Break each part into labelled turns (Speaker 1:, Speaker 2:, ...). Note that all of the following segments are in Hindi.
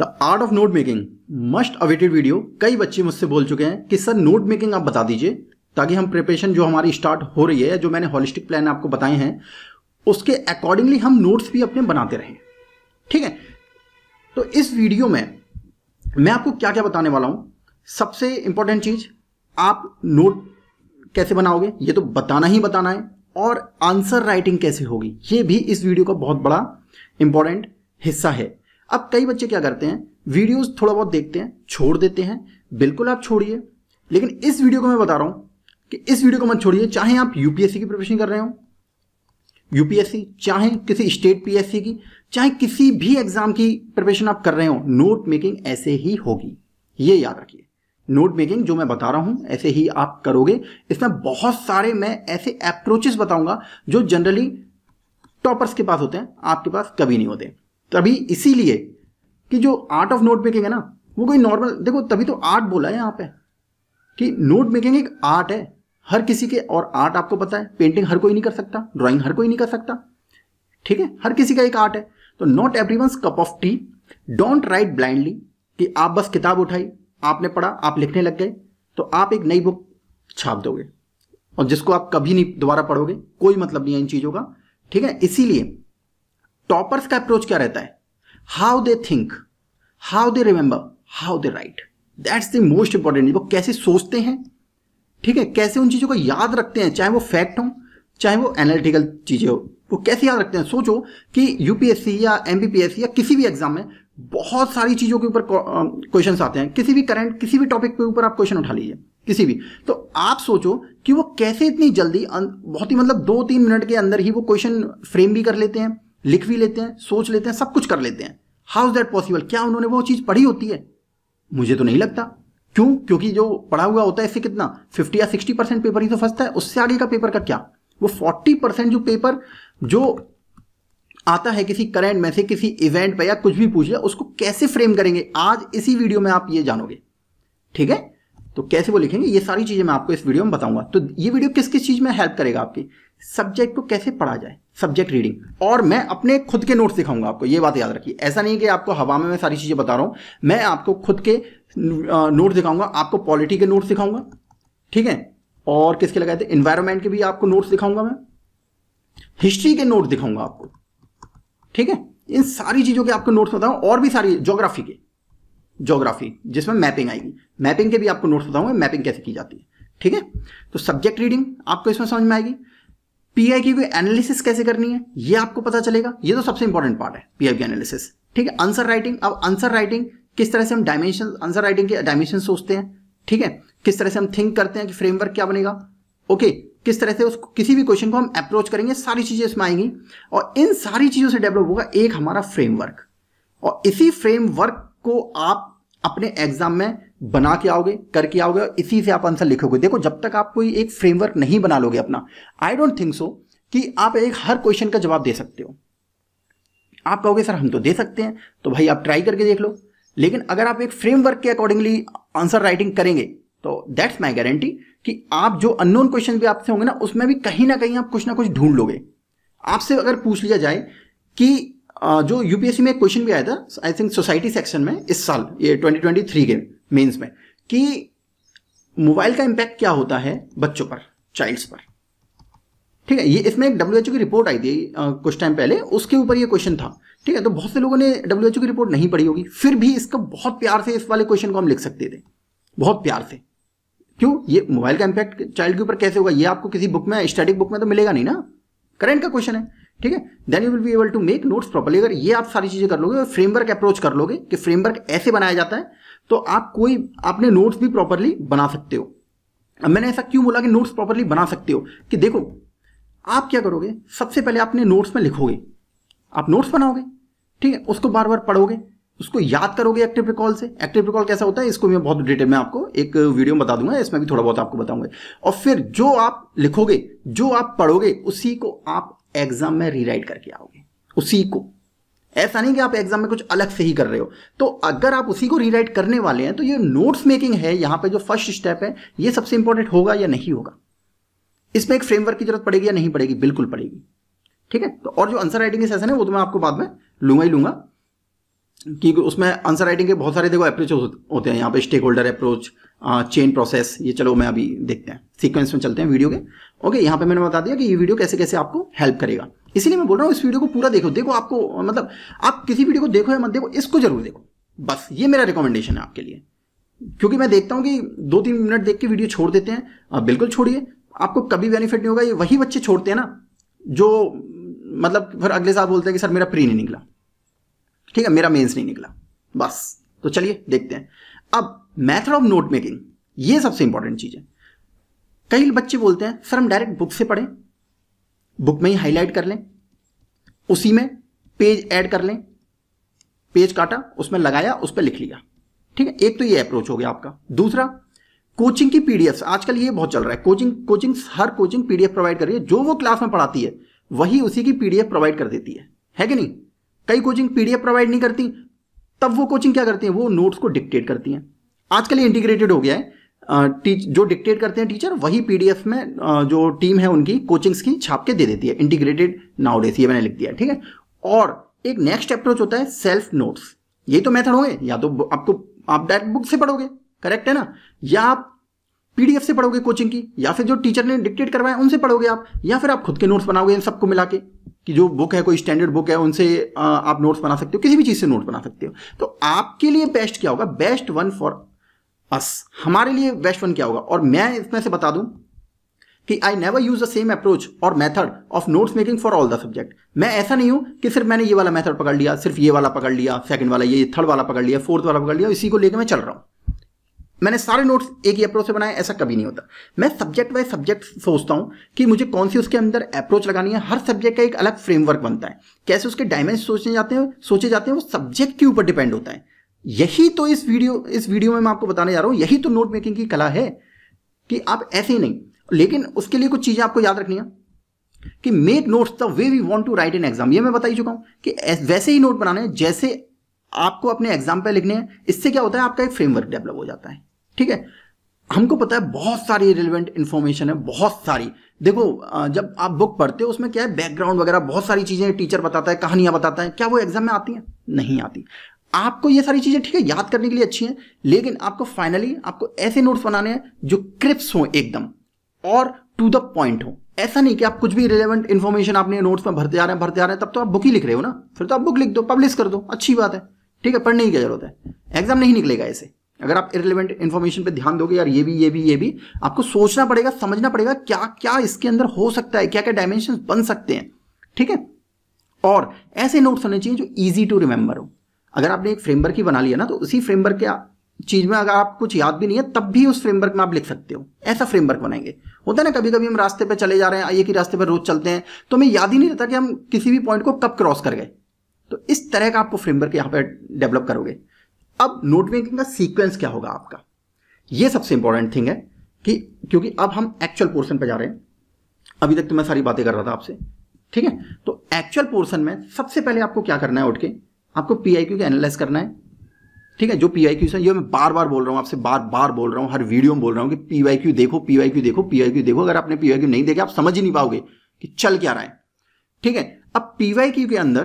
Speaker 1: The art of note making most awaited video कई बच्चे मुझसे बोल चुके हैं कि सर नोट मेकिंग आप बता दीजिए ताकि हम प्रिपरेशन जो हमारी स्टार्ट हो रही है जो मैंने हॉलिस्टिक प्लान आपको बताए हैं उसके अकॉर्डिंगली हम नोट्स भी अपने बनाते रहें ठीक है तो इस वीडियो में मैं आपको क्या क्या बताने वाला हूं सबसे इंपॉर्टेंट चीज़ आप नोट कैसे बनाओगे ये तो बताना ही बताना है और आंसर राइटिंग कैसे होगी ये भी इस वीडियो का बहुत बड़ा इंपॉर्टेंट हिस्सा है अब कई बच्चे क्या करते हैं वीडियोस थोड़ा बहुत देखते हैं छोड़ देते हैं बिल्कुल आप छोड़िए लेकिन इस वीडियो को मैं बता रहा हूं कि इस वीडियो को मत छोड़िए चाहे आप यूपीएससी की प्रिपरेशन कर रहे हो यूपीएससी चाहे किसी स्टेट पीएससी की चाहे किसी भी एग्जाम की प्रिपरेशन आप कर रहे हो नोट मेकिंग ऐसे ही होगी ये याद रखिए नोट मेकिंग जो मैं बता रहा हूं ऐसे ही आप करोगे इसमें बहुत सारे मैं ऐसे अप्रोचेस बताऊंगा जो जनरली टॉपर्स के पास होते हैं आपके पास कभी नहीं होते तभी इसीलिए कि जो आर्ट ऑफ नोट मेकिंग है ना वो कोई नॉर्मल देखो तभी तो आर्ट बोला है यहाँ पे कि नोट मेकिंग एक आर्ट है हर किसी के और आर्ट आपको पता है पेंटिंग हर कोई नहीं कर सकता ड्राइंग हर कोई नहीं कर सकता ठीक है हर किसी का एक आर्ट है तो not every cup of tea don't write blindly कि आप बस किताब उठाई आपने पढ़ा आप लिखने लग गए तो आप एक नई बुक छाप दोगे और जिसको आप कभी नहीं दोबारा पढ़ोगे कोई मतलब नहीं है इन चीज़ों का ठीक है इसीलिए टॉपर्स का अप्रोच क्या रहता है how they think how they remember how they write that's the most important वो कैसे सोचते हैं ठीक है कैसे उन चीज़ों को याद रखते हैं चाहे वो फैक्ट हो चाहे वो एनालिटिकल चीज़ें हो वो कैसे याद रखते हैं सोचो कि यूपीएससी या एमबीपीएससी या किसी भी एग्जाम में बहुत सारी चीज़ों के ऊपर क्वेश्चन आते हैं किसी भी करंट किसी भी टॉपिक के ऊपर आप क्वेश्चन उठा लीजिए किसी भी तो आप सोचो कि वो कैसे इतनी जल्दी अं, बहुत ही मतलब दो तीन मिनट के अंदर ही वो क्वेश्चन फ्रेम भी कर लेते हैं लिख भी लेते हैं सोच लेते हैं सब कुछ कर लेते हैं हाउ इज दैट पॉसिबल क्या उन्होंने वो चीज़ पढ़ी होती है मुझे तो नहीं लगता क्यों क्योंकि जो पढ़ा हुआ होता है इससे कितना फिफ्टी या सिक्सटी परसेंट पेपर ही तो फंसता है उससे आगे का पेपर का क्या वो फोर्टी परसेंट जो पेपर जो आता है किसी करंट में से किसी इवेंट पर या कुछ भी पूछ लिया उसको कैसे फ्रेम करेंगे आज इसी वीडियो में आप ये जानोगे ठीक है तो कैसे वो लिखेंगे ये सारी चीज़ें मैं आपको इस वीडियो में बताऊंगा तो ये वीडियो किस किस चीज़ में हेल्प करेगा आपकी सब्जेक्ट को कैसे पढ़ा जाए सब्जेक्ट रीडिंग और मैं अपने खुद के नोट्स दिखाऊंगा आपको ये बात याद रखिए ऐसा नहीं कि आपको हवा में मैं सारी चीज़ें बता रहा हूं मैं आपको खुद के नोट्स दिखाऊंगा आपको पॉलिटी के नोट्स दिखाऊंगा ठीक है और किसके लगाए थे इन्वायरमेंट के भी आपको नोट्स दिखाऊंगा मैं हिस्ट्री के नोट्स दिखाऊंगा आपको ठीक है इन सारी चीज़ों के आपको नोट्स बताऊंगा और भी सारी जोग्राफी के जोग्राफी जिसमें मैपिंग आएगी मैपिंग के भी आपको नोट्स बताऊंगा मैपिंग कैसे की जाती है ठीक है तो सब्जेक्ट रीडिंग आपको इसमें समझ में आएगी पीआई की एनालिसिस कैसे करनी है ये आपको पता चलेगा ये तो सबसे इंपॉर्टेंट पार्ट है पीआई की एनालिसिस ठीक है आंसर राइटिंग अब आंसर राइटिंग किस तरह से हम डायमेंशन आंसर राइटिंग के डायमेंशन सोचते हैं ठीक है किस तरह से हम थिंक करते हैं कि फ्रेमवर्क क्या बनेगा ओके किस तरह से उस किसी भी क्वेश्चन को हम अप्रोच करेंगे सारी चीजें इसमें आएंगी और इन सारी चीजों से डेवलप होगा एक हमारा फ्रेमवर्क और इसी फ्रेमवर्क को आप अपने एग्जाम में बना के आओगे करके आओगे और इसी से आप आंसर लिखोगे देखो जब तक आप कोई एक फ्रेमवर्क नहीं बना लोगे अपना आई डोंट थिंक सो कि आप एक हर क्वेश्चन का जवाब दे सकते हो आप कहोगे सर हम तो दे सकते हैं तो भाई आप ट्राई करके देख लो लेकिन अगर आप एक फ्रेमवर्क के अकॉर्डिंगली आंसर राइटिंग करेंगे तो दैट्स माई गारंटी कि आप जो अननोन क्वेश्चन भी आपसे होंगे ना उसमें भी कहीं ना कहीं आप कुछ ना कुछ ढूंढ लोगे आपसे अगर पूछ लिया जाए कि जो यूपीएससी में एक क्वेश्चन भी आया था आई थिंक सोसाइटी सेक्शन में इस साल ये 2023 के मेंस में कि मोबाइल का इंपैक्ट क्या होता है बच्चों पर चाइल्ड्स पर ठीक है ये इसमें एक डब्ल्यू की रिपोर्ट आई थी कुछ टाइम पहले उसके ऊपर ये क्वेश्चन था ठीक है तो बहुत से लोगों ने डब्ल्यू की रिपोर्ट नहीं पढ़ी होगी फिर भी इसका बहुत प्यार से इस वाले क्वेश्चन को हम लिख सकते थे बहुत प्यार से क्यों ये मोबाइल का इंपैक्ट चाइल्ड के ऊपर कैसे होगा ये आपको किसी बुक में स्टैटिक बुक में तो मिलेगा नहीं ना करंट का क्वेश्चन है ठीक है then you will be able to make notes properly अगर ये आप सारी चीजें कर लोगे फ्रेमवर्क अप्रोच कर लोगे कि फ्रेमवर्क ऐसे बनाया जाता है तो आप कोई अपने नोट्स भी प्रॉपरली बना सकते हो अब मैंने ऐसा क्यों बोला कि नोट्स प्रॉपरली बना सकते हो कि देखो आप क्या करोगे सबसे पहले अपने नोट्स में लिखोगे आप नोट्स बनाओगे ठीक है उसको बार बार पढ़ोगे उसको याद करोगे एक्टिव रिकॉल से एक्टिव रिकॉल कैसा होता है इसको मैं बहुत डिटेल में आपको एक वीडियो में बता दूंगा इसमें भी थोड़ा बहुत आपको बताऊंगा और फिर जो आप लिखोगे जो आप पढ़ोगे उसी को आप एग्जाम में रीराइट करके आओगे उसी को ऐसा नहीं कि आप एग्जाम में कुछ अलग से ही कर रहे हो तो अगर आप उसी को रीराइट करने वाले हैं तो ये नोट्स मेकिंग है यहां पे जो फर्स्ट स्टेप है ये सबसे इंपॉर्टेंट होगा या नहीं होगा इसमें एक फ्रेमवर्क की जरूरत पड़ेगी या नहीं पड़ेगी बिल्कुल पड़ेगी ठीक है तो और जो आंसर राइटिंग सेशन है वो तो मैं आपको बाद में लूंगा ही लूंगा क्योंकि उसमें आंसर राइटिंग के बहुत सारे देखो अप्रोच होते हैं यहाँ पे stakeholder approach chain process ये चलो मैं अभी देखते हैं सीक्वेंस में चलते हैं वीडियो के ओके यहाँ पे मैंने बता दिया कि ये वीडियो कैसे कैसे आपको हेल्प करेगा इसीलिए मैं बोल रहा हूँ इस वीडियो को पूरा देखो देखो आपको मतलब आप किसी वीडियो को देखो या मत देखो इसको जरूर देखो बस ये मेरा रिकमेंडेशन है आपके लिए क्योंकि मैं देखता हूँ कि दो तीन मिनट देख के वीडियो छोड़ देते हैं आप बिल्कुल छोड़िए आपको कभी बेनिफिट नहीं होगा ये वही बच्चे छोड़ते हैं ना जो मतलब फिर अगले साल बोलते हैं कि सर मेरा प्री नहीं निकला ठीक है मेरा मेंस नहीं निकला बस तो चलिए देखते हैं अब मैथड ऑफ नोट मेकिंग ये सबसे इंपॉर्टेंट चीज है कई बच्चे बोलते हैं सर हम डायरेक्ट बुक से पढ़ें बुक में ही हाईलाइट कर लें उसी में पेज ऐड कर लें पेज काटा उसमें लगाया उस पर लिख लिया ठीक है एक तो ये अप्रोच हो गया आपका दूसरा कोचिंग की पीडीएफ आजकल ये बहुत चल रहा है कोचिंग कोचिंग हर कोचिंग पीडीएफ प्रोवाइड कर रही है जो वो क्लास में पढ़ाती है वही उसी की पीडीएफ प्रोवाइड कर देती है है कि नहीं कई कोचिंग पीडीएफ प्रोवाइड नहीं करती तब वो कोचिंग क्या करती है वो नोट्स को डिक्टेट करती है आजकल ये इंटीग्रेटेड हो गया है टीच जो डिक्टेट करते हैं टीचर वही पीडीएफ में जो टीम है उनकी कोचिंग्स की छाप के दे देती है इंटीग्रेटेड नाउडेस ये मैंने लिख दिया ठीक है और एक नेक्स्ट अप्रोच होता है सेल्फ नोट्स ये तो मेथड होंगे या तो आपको आप डायरेक्ट बुक से पढ़ोगे करेक्ट है ना या आप पीडीएफ से पढ़ोगे कोचिंग की या फिर जो टीचर ने डिक्टेट करवाया उनसे पढ़ोगे आप या फिर आप खुद के नोट्स बनाओगे इन सबको मिला के कि जो बुक है कोई स्टैंडर्ड बुक है उनसे आप नोट्स बना सकते हो किसी भी चीज़ से नोट्स बना सकते हो तो आपके लिए बेस्ट क्या होगा बेस्ट वन फॉर अस हमारे लिए बेस्ट वन क्या होगा और मैं इसमें से बता दूं कि I never use the same approach और method of notes making for all the subject मैं ऐसा नहीं हूं कि सिर्फ मैंने ये वाला मेथड पकड़ लिया सिर्फ ये वाला पकड़ लिया सेकंड वाला ये थर्ड वाला पकड़ लिया फोर्थ वाला पकड़ लिया इसी को लेकर मैं चल रहा हूं मैंने सारे नोट्स एक ही अप्रोच से बनाए ऐसा कभी नहीं होता मैं सब्जेक्ट बाय सब्जेक्ट सोचता हूं कि मुझे कौन सी उसके अंदर अप्रोच लगानी है हर सब्जेक्ट का एक अलग फ्रेमवर्क बनता है कैसे उसके डायमेंशन सोचे जाते हैं सोचे जाते हैं वो सब्जेक्ट के ऊपर डिपेंड होता है यही तो इस वीडियो इस वीडियो में मैं आपको बताने जा रहा हूं यही तो नोट मेकिंग की कला है कि आप ऐसे ही नहीं लेकिन उसके लिए कुछ चीज़ें आपको याद रखनी है कि make notes the way we want to write in exam ये मैं बताई चुका हूं कि वैसे ही नोट बनाने हैं जैसे आपको अपने एग्जाम पे लिखने हैं इससे क्या होता है आपका एक फ्रेमवर्क डेवलप हो जाता है ठीक है हमको पता है बहुत सारी रिलेवेंट इंफॉर्मेशन है बहुत सारी देखो जब आप बुक पढ़ते हो उसमें क्या है बैकग्राउंड वगैरह बहुत सारी चीज़ें टीचर बताता है कहानियां बताता है क्या वो एग्जाम में आती हैं नहीं आती आपको ये सारी चीज़ें ठीक है याद करने के लिए अच्छी हैं लेकिन आपको फाइनली आपको ऐसे नोट्स बनाने हैं जो क्रिप्स हो एकदम और टू द पॉइंट हो ऐसा नहीं कि आप कुछ भी रिलेवेंट इन्फॉर्मेशन आपने नोट्स में भरते जा रहे हैं भरते जा रहे हैं तब तो आप बुक ही लिख रहे हो ना फिर तो आप बुक लिख दो पब्लिश कर दो अच्छी बात है ठीक है पढ़ने की क्या जरूरत है एग्जाम नहीं निकलेगा ऐसे अगर आप इरेलीवेंट इन्फॉर्मेशन पर ध्यान दोगे यार ये भी ये भी ये भी आपको सोचना पड़ेगा समझना पड़ेगा क्या क्या इसके अंदर हो सकता है क्या क्या डायमेंशन बन सकते हैं ठीक है और ऐसे नोट्स होने चाहिए जो ईजी टू रिमेंबर हो अगर आपने एक फ्रेमवर्क ही बना लिया ना तो उसी फ्रेमवर्क के चीज में अगर आप कुछ याद भी नहीं है तब भी उस फ्रेमवर्क में आप लिख सकते हो ऐसा फ्रेमवर्क बनाएंगे होता है ना कभी कभी हम रास्ते पर चले जा रहे हैं आइए कि रास्ते पर रोज चलते हैं तो हमें याद ही नहीं रहता कि हम किसी भी पॉइंट को कब क्रॉस कर गए तो इस तरह का आपको फ्रेमवर्क यहां पर डेवलप करोगे अब नोट मेकिंग का सीक्वेंस क्या होगा आपका यह सबसे इंपॉर्टेंट थिंग है कि क्योंकि अब हम एक्चुअल पोर्शन पर जा रहे हैं अभी तक तो मैं सारी बातें कर रहा था आपसे ठीक है तो एक्चुअल पोर्शन में सबसे पहले आपको क्या करना है उठ के आपको पी आई क्यू को एनालाइज करना है ठीक है जो पी आई क्यू है ये मैं बार बार बोल रहा हूँ आपसे बार बार बोल रहा हूँ हर वीडियो में बोल रहा हूँ कि पी वाई क्यू देखो पी वाई क्यू देखो पी वाई क्यू देखो अगर आपने पी वाई क्यू नहीं देखा आप समझ ही नहीं पाओगे कि चल क्या रहा है ठीक है अब पी वाई क्यू के अंदर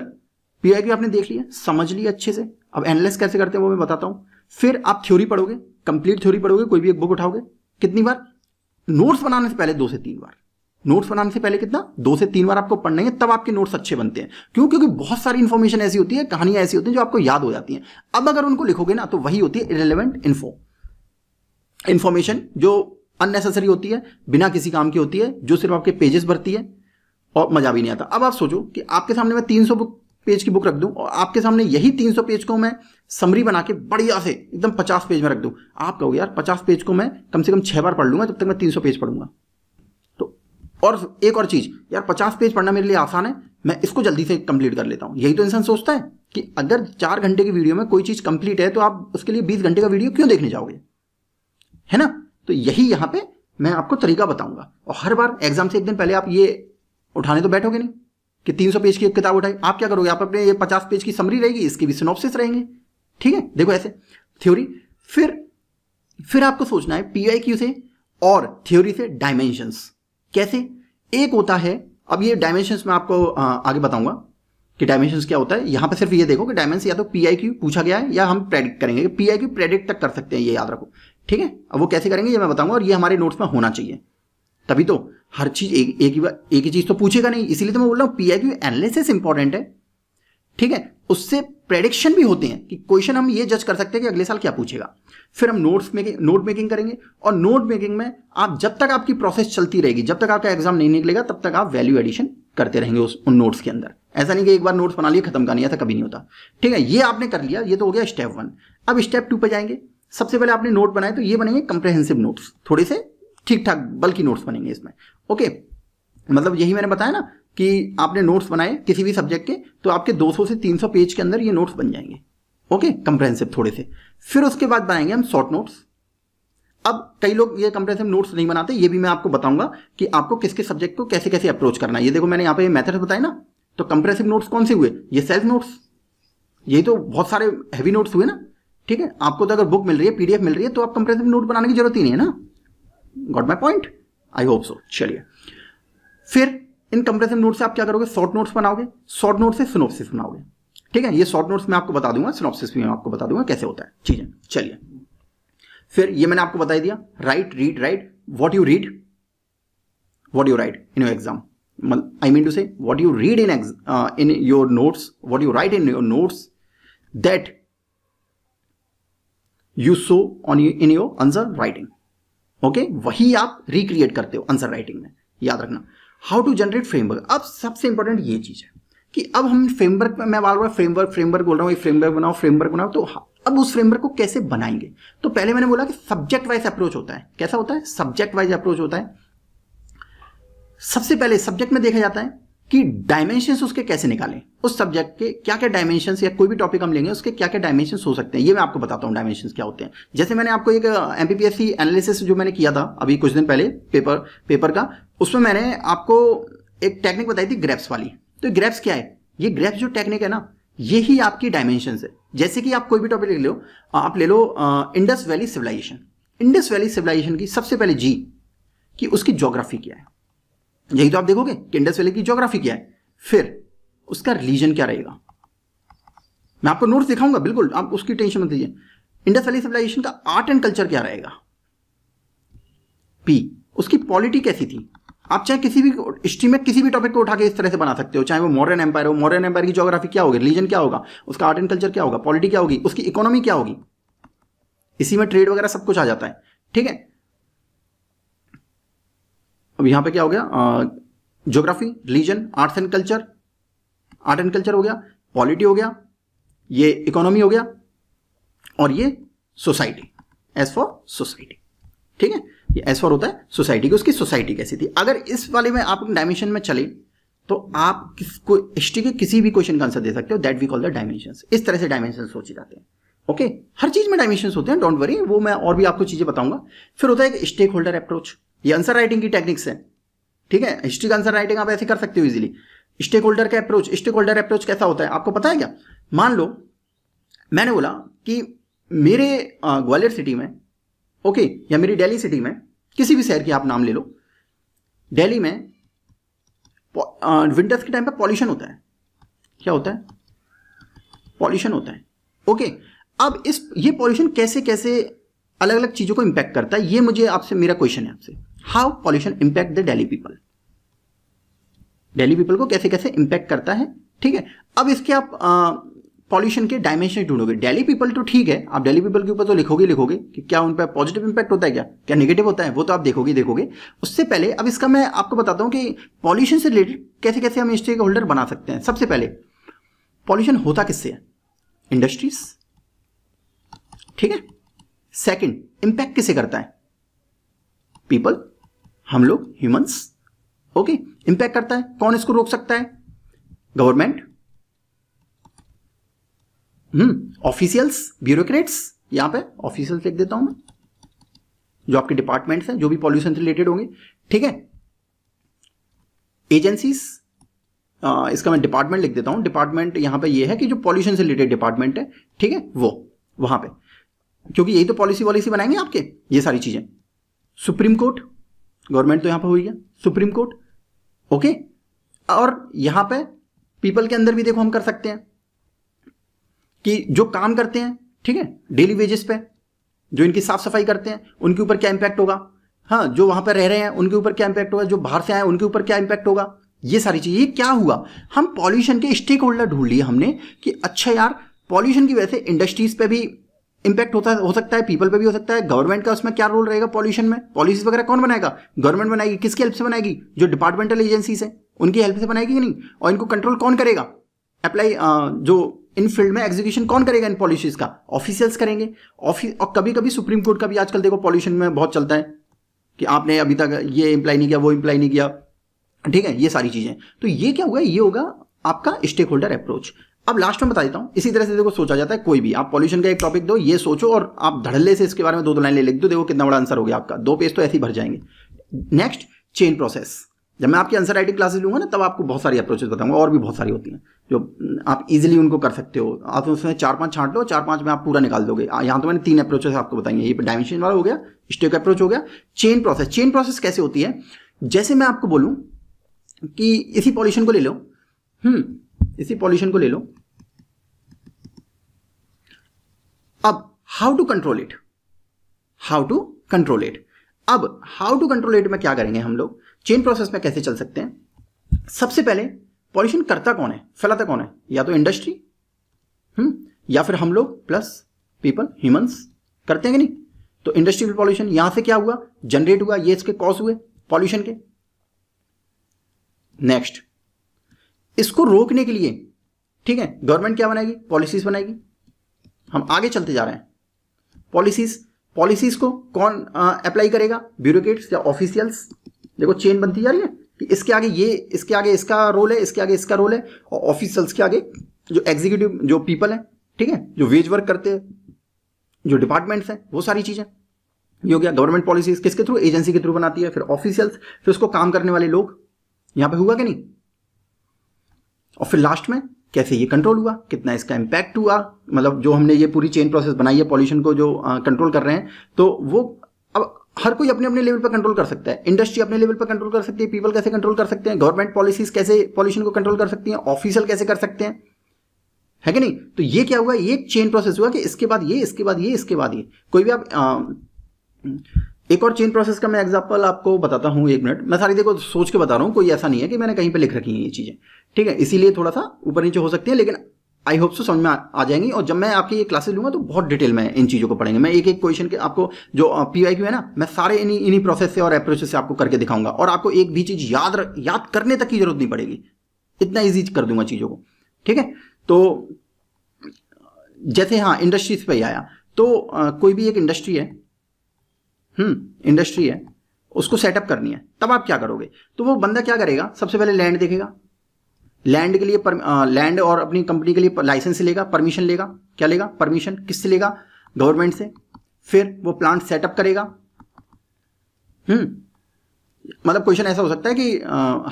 Speaker 1: पी वाई क्यू आपने देख लिया समझ लिया अच्छे से अब एनालाइज कैसे करते हैं वो मैं बताता हूँ फिर आप थ्योरी पढ़ोगे कंप्लीट थ्योरी पढ़ोगे कोई भी एक बुक उठाओगे कितनी बार नोट्स बनाने से पहले दो से तीन बार नोट्स बनाने से पहले कितना दो से तीन बार आपको पढ़ना है तब आपके नोट्स अच्छे बनते हैं क्यों क्योंकि बहुत सारी इन्फॉर्मेशन ऐसी होती है कहानियां ऐसी होती हैं जो आपको याद हो जाती हैं अब अगर उनको लिखोगे ना तो वही होती है इरेलीवेंट इन्फो इन्फॉर्मेशन जो अननेसेसरी होती है बिना किसी काम की होती है जो सिर्फ आपके पेजेस भरती है और मजा भी नहीं आता अब आप सोचो कि आपके सामने मैं 300 बुक पेज की बुक रख दूं और आपके सामने यही 300 पेज को मैं समरी बना के बढ़िया से एकदम 50 पेज में रख दूं आप कहोगे यार 50 पेज को मैं कम से कम छह बार पढ़ लूंगा जब तक मैं 300 पेज पढ़ूंगा और एक और चीज़ यार पचास पेज पढ़ना मेरे लिए आसान है मैं इसको जल्दी से कंप्लीट कर लेता हूँ यही तो इंसान सोचता है कि अगर चार घंटे की वीडियो में कोई चीज़ कंप्लीट है तो आप उसके लिए बीस घंटे का वीडियो क्यों देखने जाओगे है ना तो यही यहां पे मैं आपको तरीका बताऊंगा और हर बार एग्जाम से एक दिन पहले आप ये उठाने तो बैठोगे नहीं कि 300 पेज की एक किताब उठाई आप क्या करोगे आप अपने ये 50 पेज की समरी रहेगी इसकी भी सिनोप्सिस रहेंगे ठीक है देखो ऐसे थ्योरी फिर फिर आपको सोचना है पी आई क्यू से और थ्योरी से डायमेंशंस कैसे एक होता है अब ये डायमेंशन में आपको आगे बताऊंगा कि डायमेंशन क्या होता है यहां पर सिर्फ ये देखो कि डायमेंशन या तो पी आई क्यू पूछा गया है या हम प्रेडिक्ट करेंगे पी आई क्यू प्रेडिक्ट तक कर सकते हैं ये याद रखो ठीक है अब वो कैसे करेंगे ये मैं बताऊंगा और ये हमारे नोट्स में होना चाहिए तभी तो हर चीज एक एक ही एक ही चीज तो पूछेगा नहीं इसीलिए तो मैं बोल रहा हूँ P I Q analysis important है ठीक है उससे प्रेडिक्शन भी होते हैं कि क्वेश्चन हम ये जज कर सकते हैं कि अगले साल क्या पूछेगा फिर हम नोट्स मेकिंग नोट मेकिंग करेंगे और नोट मेकिंग में आप जब तक आपकी प्रोसेस चलती रहेगी जब तक आपका एग्जाम नहीं निकलेगा तब तक आप वैल्यू एडिशन करते रहेंगे उस उन नोट्स के अंदर ऐसा नहीं कि एक बार नोट्स बना लिए खत्म नहीं ऐसा कभी नहीं होता ठीक है ये आपने कर लिया ये तो हो गया स्टेप वन अब स्टेप टू पर जाएंगे सबसे पहले आपने नोट बनाए तो ये बनेंगे कंप्रेहेंसिव नोट्स थोड़े से ठीक ठाक बल्कि नोट्स बनेंगे इसमें ओके मतलब यही मैंने बताया ना कि आपने नोट्स बनाए किसी भी सब्जेक्ट के तो आपके 200 से 300 पेज के अंदर ये नोट्स बन जाएंगे ओके कंप्रेहेंसिव थोड़े से फिर उसके बाद बनाएंगे हम शॉर्ट नोट्स अब कई लोग ये कंप्रेसिव नोट्स नहीं बनाते ये भी मैं आपको बताऊंगा कि आपको किसके सब्जेक्ट को कैसे कैसे अप्रोच करना है ये देखो मैंने यहाँ पे मेथड बताए ना तो कंप्रेसिव नोट्स कौन से हुए ये सेल्फ नोट्स ये तो बहुत सारे हैवी नोट्स हुए ना ठीक है आपको तो अगर बुक मिल रही है पीडीएफ मिल रही है तो आप कंप्रेसिव नोट बनाने की जरूरत ही नहीं है ना got my point I hope so चलिए फिर इन कंप्रेसिव नोट से आप क्या करोगे शॉर्ट नोट्स बनाओगे शॉर्ट नोट से सिनोप्सिस बनाओगे ठीक है ये शॉर्ट नोट्स मैं आपको बता दूंगा सिनोप्सिस भी मैं आपको बता दूंगा कैसे होता है ठीक है चलिए फिर ये मैंने आपको बताई दिया right read write what you read what you write in your exam I mean to say what you read in in your notes what you write in your notes that you so on you in your answer writing okay वही आप रिक्रिएट करते हो आंसर राइटिंग में याद रखना हाउ टू जनरेट फ्रेमवर्क अब सबसे इंपॉर्टेंट ये चीज़ है कि अब हम फ्रेमवर्क मैं बार बार फ्रेमवर्क फ्रेमवर्क बोल रहा हूँ फ्रेमवर्क बनाओ फ्रेमवर्क बनाओ तो हाँ, अब उस फ्रेमवर्क को कैसे बनाएंगे तो पहले मैंने बोला कि सब्जेक्ट वाइज अप्रोच होता है कैसा होता है सब्जेक्ट वाइज अप्रोच होता है सबसे पहले सब्जेक्ट में देखा जाता है कि डायमेंशन उसके कैसे निकालें उस सब्जेक्ट के क्या क्या डायमेंशन या कोई भी टॉपिक हम लेंगे उसके क्या क्या डायमेंशन हो सकते हैं ये मैं आपको बताता हूँ डायमेंशन क्या होते हैं जैसे मैंने आपको एक एमपीपीएससी एनालिसिस जो मैंने किया था अभी कुछ दिन पहले पेपर पेपर का उसमें मैंने आपको एक टेक्निक बताई थी ग्रेप्स वाली तो ग्रेप्स क्या है ये ग्रेप्स जो टेक्निक है ना ही आपकी डायमेंशन है जैसे कि आप कोई भी टॉपिक ले लो आप ले लो Indus valley civilisation Indus valley civilisation की सबसे पहले जी कि उसकी जोग्राफी क्या है यही तो आप देखोगे कि इंडस वैली की ज्योग्राफी क्या है फिर उसका रिलीजन क्या रहेगा मैं आपको नोट्स दिखाऊंगा बिल्कुल आप उसकी टेंशन मत लीजिए इंडस वैली सिविलाइजेशन का आर्ट एंड कल्चर क्या रहेगा पी उसकी पॉलिटी कैसी थी आप चाहे किसी भी हिस्ट्री में किसी भी टॉपिक को उठा के इस तरह से बना सकते हो चाहे वो मॉडर्न एम्पायर हो मॉडर्न एम्पायर की ज्योग्राफी क्या होगी रिलीजन क्या होगा उसका आर्ट एंड कल्चर क्या होगा पॉलिटी क्या होगी उसकी इकोनॉमी क्या होगी इसी में ट्रेड वगैरह सब कुछ आ जाता है ठीक है अब यहां पे क्या हो गया geography religion arts and culture art and culture हो गया पॉलिटी हो गया ये इकोनॉमी हो गया और ये सोसाइटी एज फॉर सोसाइटी ठीक है ये एज फॉर होता है सोसाइटी की उसकी सोसाइटी कैसी थी अगर इस वाले में आप डायमेंशन में चले तो आप किसको हिस्ट्री के किसी भी क्वेश्चन का आंसर दे सकते हो that we call the dimension इस तरह से डायमेंशन सोचे जाते हैं ओके okay? हर चीज में डायमेंशन होते हैं डोंट वरी वो मैं और भी आपको चीजें बताऊंगा फिर होता है एक स्टेक होल्डर अप्रोच ये आंसर राइटिंग की टेक्निक्स है ठीक है हिस्ट्री का आंसर राइटिंग आप ऐसे कर सकते हो इजिली स्टेक होल्डर का अप्रोच स्टेक होल्डर अप्रोच कैसा होता है आपको पता है क्या मान लो मैंने बोला कि मेरे ग्वालियर सिटी में ओके या मेरी दिल्ली सिटी में किसी भी शहर की आप नाम ले लो दिल्ली में विंटर्स के टाइम पर पॉल्यूशन होता है क्या होता है पॉल्यूशन होता है ओके अब इस ये पॉल्यूशन कैसे कैसे अलग अलग चीज़ों को इंपैक्ट करता है ये मुझे आपसे मेरा क्वेश्चन है आपसे how pollution impact the daily people daily people को कैसे कैसे इंपैक्ट करता है ठीक है अब इसके आप पॉल्यूशन के डायमेंशन ढूंढोगे डेली पीपल तो ठीक है आप डेली पीपल के ऊपर तो लिखोगे लिखोगे कि क्या उन पर पॉजिटिव इंपैक्ट होता है क्या क्या नेगेटिव होता है वो तो आप देखोगे देखोगे उससे पहले अब इसका मैं आपको बताता हूं कि पॉल्यूशन से रिलेटेड कैसे कैसे हम स्टेक होल्डर बना सकते हैं सबसे पहले पॉल्यूशन होता किससे है इंडस्ट्रीज ठीक है सेकेंड इंपैक्ट किसे करता है पीपल हम लोग ह्यूमंस ओके इंपैक्ट करता है कौन इसको रोक सकता है गवर्नमेंट हम्म ऑफिशियल्स ब्यूरोक्रेट्स यहां पे ऑफिशियल्स लिख देता हूं मैं जो आपके डिपार्टमेंट्स हैं जो भी पॉल्यूशन से रिलेटेड होंगे ठीक है एजेंसीज इसका मैं डिपार्टमेंट लिख देता हूं डिपार्टमेंट यहां पे ये है कि जो पॉल्यूशन से रिलेटेड डिपार्टमेंट है ठीक है वो वहां पे क्योंकि यही तो पॉलिसी वॉलिसी बनाएंगे आपके ये सारी चीजें सुप्रीम कोर्ट गवर्नमेंट तो यहां पर हुई है सुप्रीम कोर्ट ओके और यहां पर पीपल के अंदर भी देखो हम कर सकते हैं कि जो काम करते हैं ठीक है डेली वेजेस पे जो इनकी साफ सफाई करते हैं उनके ऊपर क्या इंपैक्ट होगा हाँ जो वहां पर रह रहे हैं उनके ऊपर क्या इंपैक्ट होगा जो बाहर से आए उनके ऊपर क्या इंपैक्ट होगा ये सारी चीज़ ये क्या हुआ हम पॉल्यूशन के स्टेक होल्डर ढूंढ लिए हमने कि अच्छा यार पॉल्यूशन की वजह से इंडस्ट्रीज पे भी इंपैक्ट होता हो सकता है पीपल पे भी हो सकता है गवर्नमेंट का उसमें क्या रोल रहेगा पॉल्यूशन में पॉलिसीज वगैरह कौन बनाएगा गवर्नमेंट बनाएगी किसकी हेल्प से बनाएगी जो डिपार्टमेंटल एजेंसीज है उनकी हेल्प से बनाएगी कि नहीं और इनको कंट्रोल कौन करेगा अप्लाई जो इन फील्ड में एग्जीक्यूशन कौन करेगा इन पॉलिसीज का ऑफिसियल्स करेंगे ऑफिस और कभी कभी सुप्रीम कोर्ट का भी आजकल देखो पॉल्यूशन में बहुत चलता है कि आपने अभी तक ये इंप्लाई नहीं किया वो इम्प्लाई नहीं किया ठीक है ये सारी चीज़ें तो ये क्या होगा ये होगा आपका स्टेक होल्डर अप्रोच अब लास्ट में बता देता हूँ इसी तरह से देखो सोचा जाता है कोई भी आप पॉल्यूशन का एक टॉपिक दो ये सोचो और आप धड़ल्ले से इसके बारे में दो दो लाइन ले लिख दो देखो कितना बड़ा आंसर हो गया आपका दो पेज तो ऐसे ही भर जाएंगे नेक्स्ट चेन प्रोसेस जब मैं आपकी आंसर राइटिंग क्लासेस लूंगा ना तब आपको बहुत सारी अप्रोचेस बताऊंगा और भी बहुत सारी होती हैं जो आप इजिली उनको कर सकते हो आप उसमें चार पांच छांट लो चार पांच में आप पूरा निकाल दोगे यहां तो मैंने तीन अप्रोचेस आपको बताई ये डायमेंशन वाला हो गया स्टेक अप्रोच हो गया चेन प्रोसेस चेन प्रोसेस कैसे होती है जैसे मैं आपको बोलूँ कि इसी पॉल्यूशन को ले लो हम्म इसी पॉल्यूशन को ले लो अब how to control it how to control it अब हाउ टू कंट्रोल इट में क्या करेंगे हम लोग चेन प्रोसेस में कैसे चल सकते हैं सबसे पहले पॉल्यूशन करता कौन है फैलाता कौन है या तो इंडस्ट्री हम्म, या फिर हम लोग प्लस पीपल ह्यूमंस करते हैं कि नहीं तो इंडस्ट्रियल पॉल्यूशन यहां से क्या हुआ जनरेट हुआ ये इसके कॉज हुए पॉल्यूशन के नेक्स्ट इसको रोकने के लिए ठीक है गवर्नमेंट क्या बनाएगी पॉलिसीज बनाएगी हम आगे चलते जा रहे हैं पॉलिसीज पॉलिसीज को कौन अप्लाई करेगा ब्यूरोक्रेट्स या ऑफिशियल्स देखो चेन बनती जा रही है कि इसके आगे ये इसके आगे इसका रोल है इसके आगे इसका रोल है और ऑफिशियल्स के आगे जो एग्जीक्यूटिव जो पीपल है ठीक है जो वेज वर्क करते हैं जो डिपार्टमेंट्स हैं वो सारी चीज़ें ये हो गया गवर्नमेंट पॉलिसीज किसके थ्रू एजेंसी के थ्रू बनाती है फिर ऑफिशियल्स फिर उसको काम करने वाले लोग यहां पे हुआ कि नहीं और फिर लास्ट में कैसे ये कंट्रोल हुआ कितना इसका इम्पैक्ट हुआ मतलब जो हमने ये पूरी चेन प्रोसेस बनाई है पॉल्यूशन को जो कंट्रोल कर रहे हैं तो वो अब हर कोई अपने अपने लेवल पर कंट्रोल कर सकता है इंडस्ट्री अपने लेवल पर कंट्रोल कर सकती है पीपल कैसे कंट्रोल कर सकते हैं गवर्नमेंट पॉलिसीज कैसे पॉल्यूशन को कंट्रोल कर सकती हैं ऑफिसियल कैसे कर सकते हैं है कि नहीं तो ये क्या हुआ ये चेन प्रोसेस हुआ कि इसके बाद ये इसके बाद ये इसके बाद ये कोई भी आप आ, एक और चेन प्रोसेस का मैं एग्जाम्पल आपको बताता हूँ एक मिनट मैं सारी देखो सोच के बता रहा हूँ कोई ऐसा नहीं है कि मैंने कहीं पर लिख रखी है ये चीज़ें ठीक है इसीलिए थोड़ा सा ऊपर नीचे हो सकती है लेकिन आई होप सो समझ में आ जाएंगी और जब मैं आपकी ये क्लासेस लूंगा तो बहुत डिटेल में इन चीज़ों को पढ़ेंगे मैं एक एक क्वेश्चन के आपको जो पी क्यू है ना मैं सारे इन्हीं इन्हीं प्रोसेस से और अप्रोच से आपको करके दिखाऊंगा और आपको एक भी चीज़ याद याद करने तक की जरूरत नहीं पड़ेगी इतना ईजी कर दूंगा चीज़ों को ठीक है तो जैसे हाँ इंडस्ट्रीज पर आया तो आ, कोई भी एक इंडस्ट्री है हम्म इंडस्ट्री है उसको सेटअप करनी है तब आप क्या करोगे तो वो बंदा क्या करेगा सबसे पहले लैंड देखेगा लैंड के लिए लैंड और अपनी कंपनी के लिए लाइसेंस लेगा परमिशन लेगा क्या लेगा परमिशन किससे लेगा गवर्नमेंट से फिर वो प्लांट सेटअप करेगा हम्म मतलब क्वेश्चन ऐसा हो सकता है कि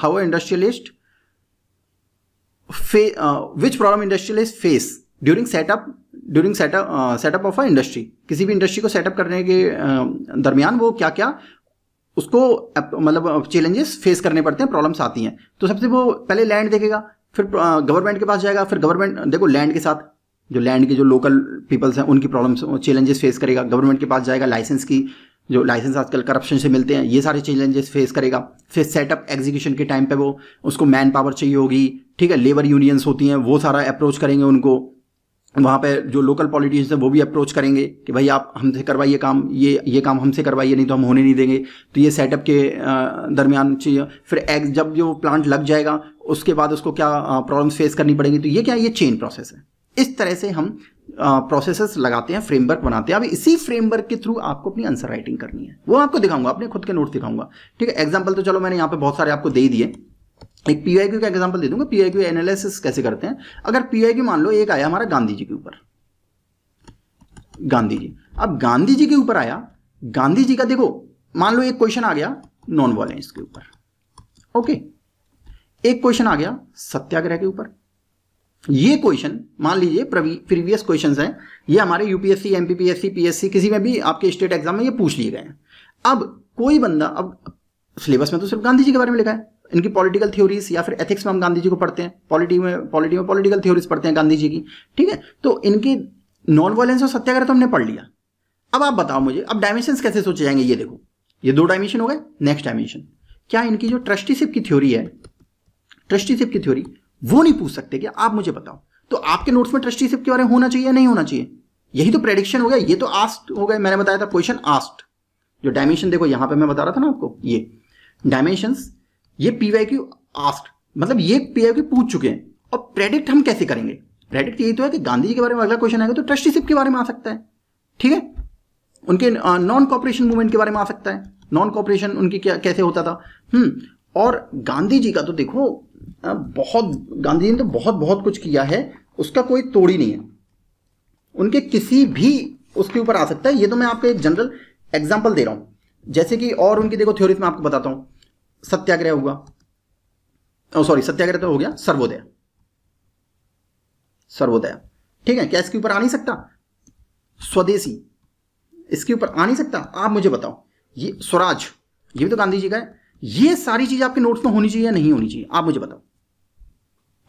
Speaker 1: हाउ इंडस्ट्रियलिस्ट फे which problem industrialist face during setup during setup setup of a industry किसी भी इंडस्ट्री को सेटअप करने के uh, दरमियान वो क्या क्या उसको मतलब चैलेंजेस uh, फेस करने पड़ते हैं प्रॉब्लम्स आती हैं तो सबसे वो पहले लैंड देखेगा फिर गवर्नमेंट uh, के पास जाएगा फिर गवर्नमेंट देखो लैंड के साथ जो लैंड के जो लोकल पीपल्स हैं उनकी प्रॉब्लम्स चैलेंजेस फेस करेगा गवर्नमेंट के पास जाएगा लाइसेंस की जो लाइसेंस आजकल करप्शन से मिलते हैं ये सारे चैलेंजेस फेस करेगा फिर सेटअप एग्जीक्यूशन के टाइम पे वो उसको मैन पावर चाहिए होगी ठीक है लेबर यूनियंस होती हैं वो सारा अप्रोच करेंगे उनको वहाँ पे जो लोकल पॉलिटिशियंस हैं वो भी अप्रोच करेंगे कि भाई आप हमसे करवाइए काम ये ये काम हमसे करवाइए नहीं तो हम होने नहीं देंगे तो ये सेटअप के दरमियान चाहिए फिर एग जब जो प्लांट लग जाएगा उसके बाद उसको क्या प्रॉब्लम्स फेस करनी पड़ेंगी तो ये क्या ये चेन प्रोसेस है इस तरह से हम प्रोसेस लगाते हैं फ्रेमवर्क बनाते हैं अब इसी फ्रेमवर्क के थ्रू आपको अपनी आंसर राइटिंग करनी है वो आपको दिखाऊंगा अपने खुद के नोट दिखाऊंगा ठीक है एग्जाम्पल तो चलो मैंने यहाँ पे बहुत सारे आपको दे दिए एक पी का एग्जाम्पल दे दूंगा पी एनालिसिस कैसे करते हैं अगर पी मान लो एक आया हमारा गांधी जी के ऊपर गांधी जी अब गांधी जी के ऊपर आया गांधी जी का देखो मान लो एक क्वेश्चन आ गया नॉन वायलेंस के ऊपर ओके एक क्वेश्चन आ गया सत्याग्रह के ऊपर ये क्वेश्चन मान लीजिए प्रीवियस क्वेश्चंस हैं ये हमारे यूपीएससी एमपीपीएससी पीएससी किसी में भी आपके स्टेट एग्जाम में ये पूछ लिए गए हैं अब कोई बंदा अब सिलेबस में तो सिर्फ गांधी जी के बारे में लिखा है इनकी पॉलिटिकल थ्योरीज या फिर एथिक्स में हम गांधी जी को पढ़ते हैं पॉलिटी में पॉलिटी में पॉलिटिकल थ्योरीज पढ़ते हैं गांधी जी की ठीक है तो इनकी नॉन वायलेंस और सत्याग्रह तो हमने पढ़ लिया अब आप बताओ मुझे अब डायमेंशन कैसे सोचे जाएंगे ये देखो ये दो डायमेंशन हो गए नेक्स्ट डायमेंशन क्या इनकी जो ट्रस्टीशिप की थ्योरी है ट्रस्टीशिप की थ्योरी वो नहीं पूछ सकते क्या आप मुझे बताओ तो आपके नोट्स में ट्रस्टीशिप के बारे में होना चाहिए या नहीं होना चाहिए यही तो प्रेडिक्शन हो गया ये तो आस्ट हो गया मैंने बताया था क्वेश्चन आस्ट जो डायमेंशन देखो यहां पे मैं बता रहा था ना आपको ये डायमेंशंस ये पीवाई क्यू आस्क मतलब ये पीआई क्यू पूछ चुके हैं और प्रेडिक्ट हम कैसे करेंगे प्रेडिक्ट यही तो है कि गांधी जी के बारे में अगला क्वेश्चन आएगा तो ट्रस्टीशिप के बारे में आ सकता है ठीक है उनके नॉन कॉपरेशन मूवमेंट के बारे में आ सकता है नॉन कॉपरेशन उनकी क्या कैसे होता था हम्म और गांधी जी का तो देखो बहुत गांधी जी ने तो बहुत बहुत कुछ किया है उसका कोई तोड़ी नहीं है उनके किसी भी उसके ऊपर आ सकता है ये तो मैं आपको एक जनरल एग्जाम्पल दे रहा हूं जैसे कि और उनकी देखो थ्योरीज में आपको बताता हूँ सत्याग्रह होगा सॉरी सत्याग्रह तो हो गया सर्वोदय सर्वोदय ठीक है क्या इसके ऊपर आ नहीं सकता स्वदेशी इसके ऊपर आ नहीं सकता आप मुझे बताओ ये स्वराज ये भी तो गांधी जी का है ये सारी चीज आपके नोट्स तो में होनी चाहिए या नहीं होनी चाहिए आप मुझे बताओ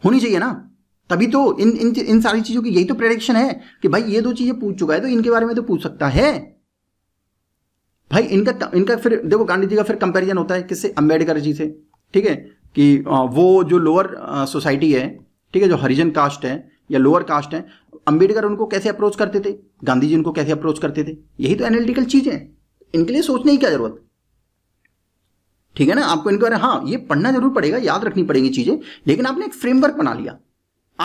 Speaker 1: होनी चाहिए ना तभी तो इन इन इन सारी चीजों की यही तो प्रेडिक्शन है कि भाई ये दो चीजें पूछ चुका है तो इनके बारे में तो पूछ सकता है भाई इनका इनका फिर देखो गांधी जी का फिर कंपैरिजन होता है किससे अम्बेडकर जी से ठीक है कि वो जो लोअर सोसाइटी है ठीक है जो हरिजन कास्ट है या लोअर कास्ट है अंबेडकर उनको कैसे अप्रोच करते थे गांधी जी उनको कैसे अप्रोच करते थे यही तो एनालिटिकल चीज है इनके लिए सोचने की क्या जरूरत ठीक है ना आपको इनके बारे में हाँ ये पढ़ना जरूर पड़ेगा याद रखनी पड़ेगी चीजें लेकिन आपने एक फ्रेमवर्क बना लिया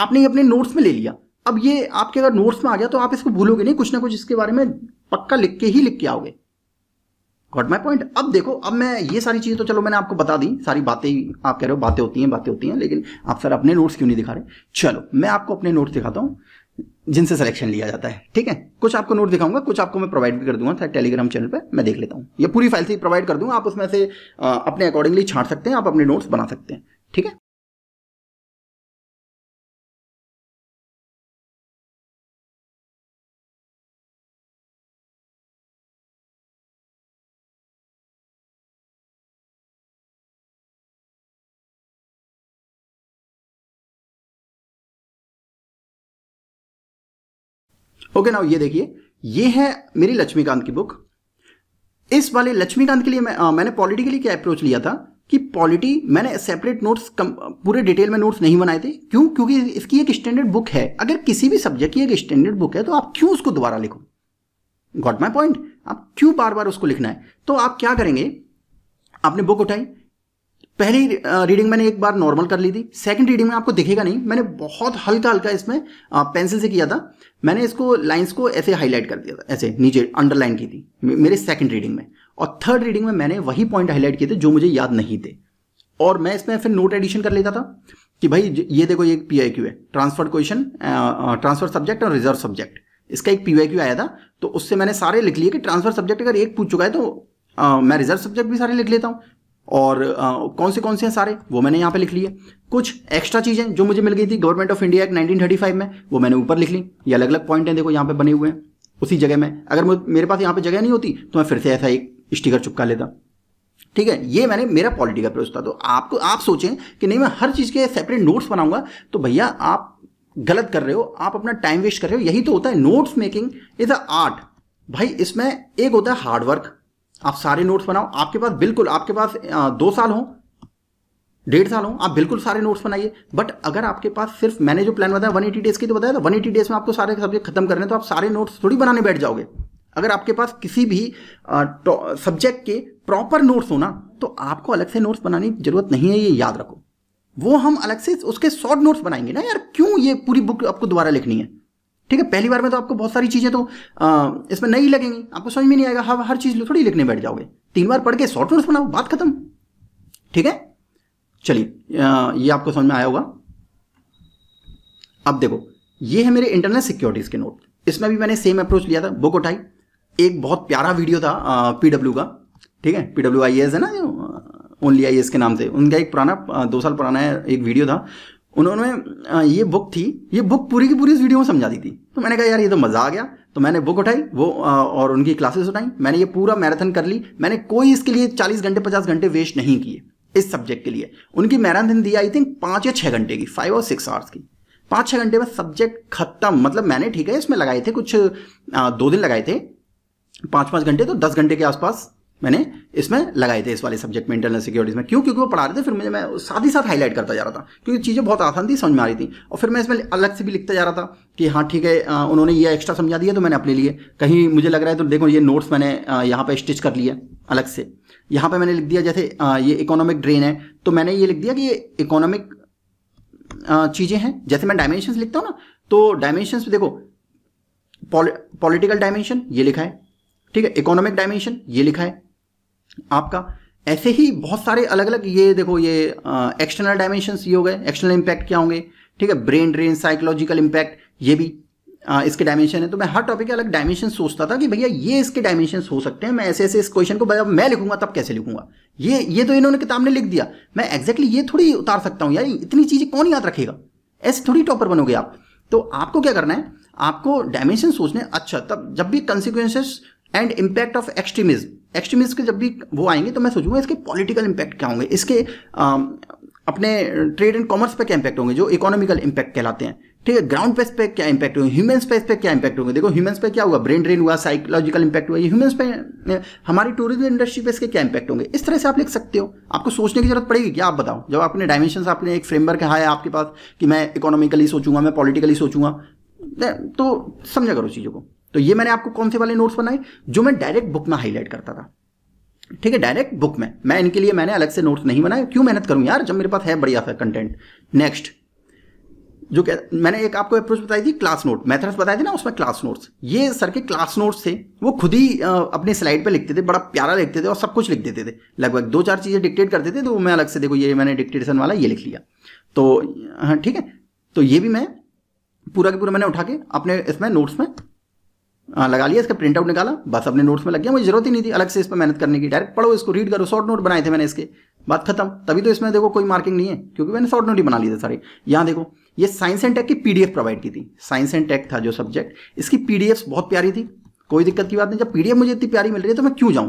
Speaker 1: आपने अपने नोट्स में ले लिया अब ये आपके अगर नोट्स में आ गया तो आप इसको भूलोगे नहीं कुछ ना कुछ इसके बारे में पक्का लिख के ही लिख के आओगे गॉट माई पॉइंट अब देखो अब मैं ये सारी चीज़ें तो चलो मैंने आपको बता दी सारी बातें आप कह रहे हो बातें होती हैं बातें होती हैं लेकिन आप सर अपने नोट्स क्यों नहीं दिखा रहे चलो मैं आपको अपने नोट्स दिखाता हूँ जिनसे सिलेक्शन लिया जाता है ठीक है कुछ आपको नोट दिखाऊंगा कुछ आपको मैं प्रोवाइड भी कर दूंगा टेलीग्राम चैनल पे मैं देख लेता हूँ ये पूरी फाइल से प्रोवाइड कर दूंगा आप उसमें से अपने अकॉर्डिंगली छाट सकते हैं आप अपने नोट्स बना सकते हैं ठीक है ओके नाउ ये देखिए ये है मेरी लक्ष्मीकांत की बुक इस वाले लक्ष्मीकांत के लिए मैं, आ, मैंने पॉलिटी के लिए क्या अप्रोच लिया था कि पॉलिटी मैंने सेपरेट नोट्स पूरे डिटेल में नोट्स नहीं बनाए थे क्यों क्योंकि इसकी एक स्टैंडर्ड बुक है अगर किसी भी सब्जेक्ट की एक स्टैंडर्ड बुक है तो आप क्यों उसको दोबारा लिखो गॉट माई पॉइंट आप क्यों बार बार उसको लिखना है तो आप क्या करेंगे आपने बुक उठाई पहली रीडिंग मैंने एक बार नॉर्मल कर ली थी सेकंड रीडिंग में आपको दिखेगा नहीं मैंने बहुत हल्का हल्का इसमें पेंसिल से किया था मैंने इसको लाइंस को ऐसे हाईलाइट कर दिया था ऐसे नीचे अंडरलाइन की थी मेरे सेकंड रीडिंग में और थर्ड रीडिंग में मैंने वही पॉइंट हाईलाइट किए थे जो मुझे याद नहीं थे और मैं इसमें फिर नोट एडिशन कर लेता था कि भाई ये देखो ये पी आई क्यू है ट्रांसफर क्वेश्चन ट्रांसफर सब्जेक्ट और रिजर्व सब्जेक्ट इसका एक पी आई क्यू आया था तो उससे मैंने सारे लिख लिए कि ट्रांसफर सब्जेक्ट अगर एक पूछ चुका है तो आ, मैं रिजर्व सब्जेक्ट भी सारे लिख लेता हूँ और आ, कौन से कौन से हैं सारे वो मैंने यहाँ पे लिख लिए कुछ एक्स्ट्रा चीज़ें जो मुझे मिल गई थी गवर्नमेंट ऑफ इंडिया एक्ट 1935 में वो मैंने ऊपर लिख ली ये अलग अलग पॉइंट हैं देखो यहाँ पे बने हुए हैं उसी जगह में अगर मेरे पास यहाँ पे जगह नहीं होती तो मैं फिर से ऐसा एक स्टिकर चुपका लेता ठीक है ये मैंने मेरा पॉलिटिकल प्रोसेस था तो आपको आप सोचें कि नहीं मैं हर चीज़ के सेपरेट नोट्स बनाऊंगा तो भैया आप गलत कर रहे हो आप अपना टाइम वेस्ट कर रहे हो यही तो होता है notes making is a art भाई इसमें एक होता है हार्डवर्क आप सारे नोट्स बनाओ आपके पास बिल्कुल आपके पास दो साल हो डेढ़ साल हो आप बिल्कुल सारे नोट्स बनाइए बट अगर आपके पास सिर्फ मैंने जो प्लान बताया 180 डेज की तो बताया था 180 डेज में आपको सारे सब्जेक्ट खत्म करने तो आप सारे नोट्स थोड़ी बनाने बैठ जाओगे अगर आपके पास किसी भी सब्जेक्ट के प्रॉपर नोट्स हो ना तो आपको अलग से नोट्स बनाने की जरूरत नहीं है ये याद रखो वो हम अलग से उसके शॉर्ट नोट्स बनाएंगे ना यार क्यों ये पूरी बुक आपको दोबारा लिखनी है ठीक है पहली बार में तो आपको बहुत सारी चीज़ें तो आ, इसमें नहीं लगेंगी आपको समझ में नहीं आएगा हर हर चीज़ थोड़ी लिखने बैठ जाओगे तीन बार पढ़ के शॉर्ट नोट्स बनाओ बात खत्म ठीक है चलिए ये आपको समझ में आया होगा अब देखो ये है मेरे इंटरनल सिक्योरिटीज के नोट इसमें भी मैंने सेम अप्रोच लिया था बुक उठाई एक बहुत प्यारा वीडियो था पीडब्ल्यू का ठीक है पीडब्ल्यू आई एस है ना ओनली आई एस के नाम से उनका एक पुराना दो साल पुराना एक वीडियो था उन्होंने ये बुक थी ये बुक पूरी की पूरी इस वीडियो में समझा दी थी तो मैंने कहा यार ये तो मज़ा आ गया तो मैंने बुक उठाई वो और उनकी क्लासेस उठाई मैंने ये पूरा मैराथन कर ली मैंने कोई इसके लिए चालीस घंटे पचास घंटे वेस्ट नहीं किए इस सब्जेक्ट के लिए उनकी मैराथन दी आई थिंक पाँच या छः घंटे की फाइव और सिक्स आवर्स की पाँच छः घंटे में सब्जेक्ट खत्म मतलब मैंने ठीक है इसमें लगाए थे कुछ दो दिन लगाए थे पाँच पांच घंटे तो दस घंटे के आसपास मैंने इसमें लगाए थे इस वाले सब्जेक्ट में इंटरनल सिक्योरिटीज में क्यों क्योंकि वो पढ़ा रहे थे फिर मुझे मैं साथ ही साथ हाईलाइट करता जा रहा था क्योंकि चीज़ें बहुत आसान थी समझ में आ रही थी और फिर मैं इसमें अलग से भी लिखता जा रहा था कि हाँ ठीक है उन्होंने ये एक्स्ट्रा समझा दिया तो मैंने अपने लिए कहीं मुझे लग रहा है तो देखो ये नोट्स मैंने यहाँ पर स्टिच कर लिया अलग से यहाँ पर मैंने लिख दिया जैसे ये इकोनॉमिक ड्रेन है तो मैंने ये लिख दिया कि ये इकोनॉमिक चीज़ें हैं जैसे मैं डायमेंशन लिखता हूँ ना तो डायमेंशन देखो पॉलिटिकल डायमेंशन ये लिखा है ठीक है इकोनॉमिक डायमेंशन ये लिखा है आपका ऐसे ही बहुत सारे अलग अलग ये देखो ये एक्सटर्नल डायमेंशन ये हो गए एक्सटर्नल इम्पैक्ट क्या होंगे ठीक है ब्रेन ड्रेन साइकोलॉजिकल इम्पैक्ट ये भी आ, इसके डायमेंशन है तो मैं हर टॉपिक के अलग डायमेंशन सोचता था कि भैया ये इसके डायमेंशन हो सकते हैं मैं ऐसे ऐसे इस क्वेश्चन को भैया मैं लिखूंगा तब कैसे लिखूंगा ये ये तो इन्होंने किताब ने लिख दिया मैं एग्जैक्टली ये थोड़ी उतार सकता हूँ यार इतनी चीज़ें कौन याद रखेगा ऐसे थोड़ी टॉपर बनोगे आप तो आपको क्या करना है आपको डायमेंशन सोचने अच्छा तब जब भी consequences and impact of extremism extremism के जब भी वो आएंगे तो मैं सोचूंगा इसके पॉलिटिकल इम्पैक्ट क्या होंगे इसके आ, um, अपने ट्रेड एंड कॉमर्स पे क्या इम्पैक्ट होंगे जो इकोनॉमिकल इम्पैक्ट कहलाते हैं ठीक है ग्राउंड पेस पे क्या इम्पैक्ट होंगे ह्यूमन स्पेस पे क्या इम्पैक्ट होंगे देखो ह्यूमन पे क्या हुआ ब्रेन ड्रेन हुआ साइकोलॉजिकल इम्पैक्ट हुआ ये ह्यूमन पे हमारी टूरिज्म इंडस्ट्री पे इसके क्या इम्पैक्ट होंगे इस तरह से आप लिख सकते हो आपको सोचने की जरूरत पड़ेगी क्या आप बताओ जब आपने डायमेंशन आपने एक फ्रेमवर्क है आपके पास कि मैं इकोनॉमिकली सोचूंगा मैं पॉलिटिकली सोचूंगा तो समझा करो चीज़ों को तो ये मैंने आपको कौन से वाले नोट्स बनाए जो मैं डायरेक्ट बुक में हाईलाइट करता था ठीक है डायरेक्ट बुक में मैं इनके लिए मैंने अलग से नोट्स नहीं बनाए क्यों मेहनत करूं यार जब मेरे पास है बढ़िया सा कंटेंट नेक्स्ट जो क्या मैंने एक आपको अप्रोच बताई थी क्लास नोट मैथड्स बताए थे ना उसमें क्लास नोट्स ये सर के क्लास नोट्स थे वो खुद ही अपने स्लाइड पे लिखते थे बड़ा प्यारा लिखते थे और सब कुछ लिख देते थे लगभग दो चार चीज़ें डिक्टेट करते थे तो मैं अलग से देखो ये मैंने डिक्टेशन वाला ये लिख लिया तो हाँ ठीक है तो ये भी मैं पूरा के पूरा मैंने उठा के अपने इसमें नोट्स में हाँ, लगा लिया इसका प्रिंट आउट निकाला बस अपने नोट्स में लग गया मुझे जरूरत ही नहीं थी अलग से इस पर मेहनत करने की डायरेक्ट पढ़ो इसको रीड करो शॉर्ट नोट बनाए थे मैंने इसके बात खत्म तभी तो इसमें देखो कोई मार्किंग नहीं है क्योंकि मैंने शॉर्ट नोट ही बना लिया था सारे यहाँ देखो ये साइंस एंड टेक की पीडीएफ प्रोवाइड की थी साइंस एंड टेक था जो सब्जेक्ट इसकी पीडीएफ बहुत प्यारी थी कोई दिक्कत की बात नहीं जब पीडीएफ मुझे इतनी प्यारी मिल रही है तो मैं क्यों जाऊँ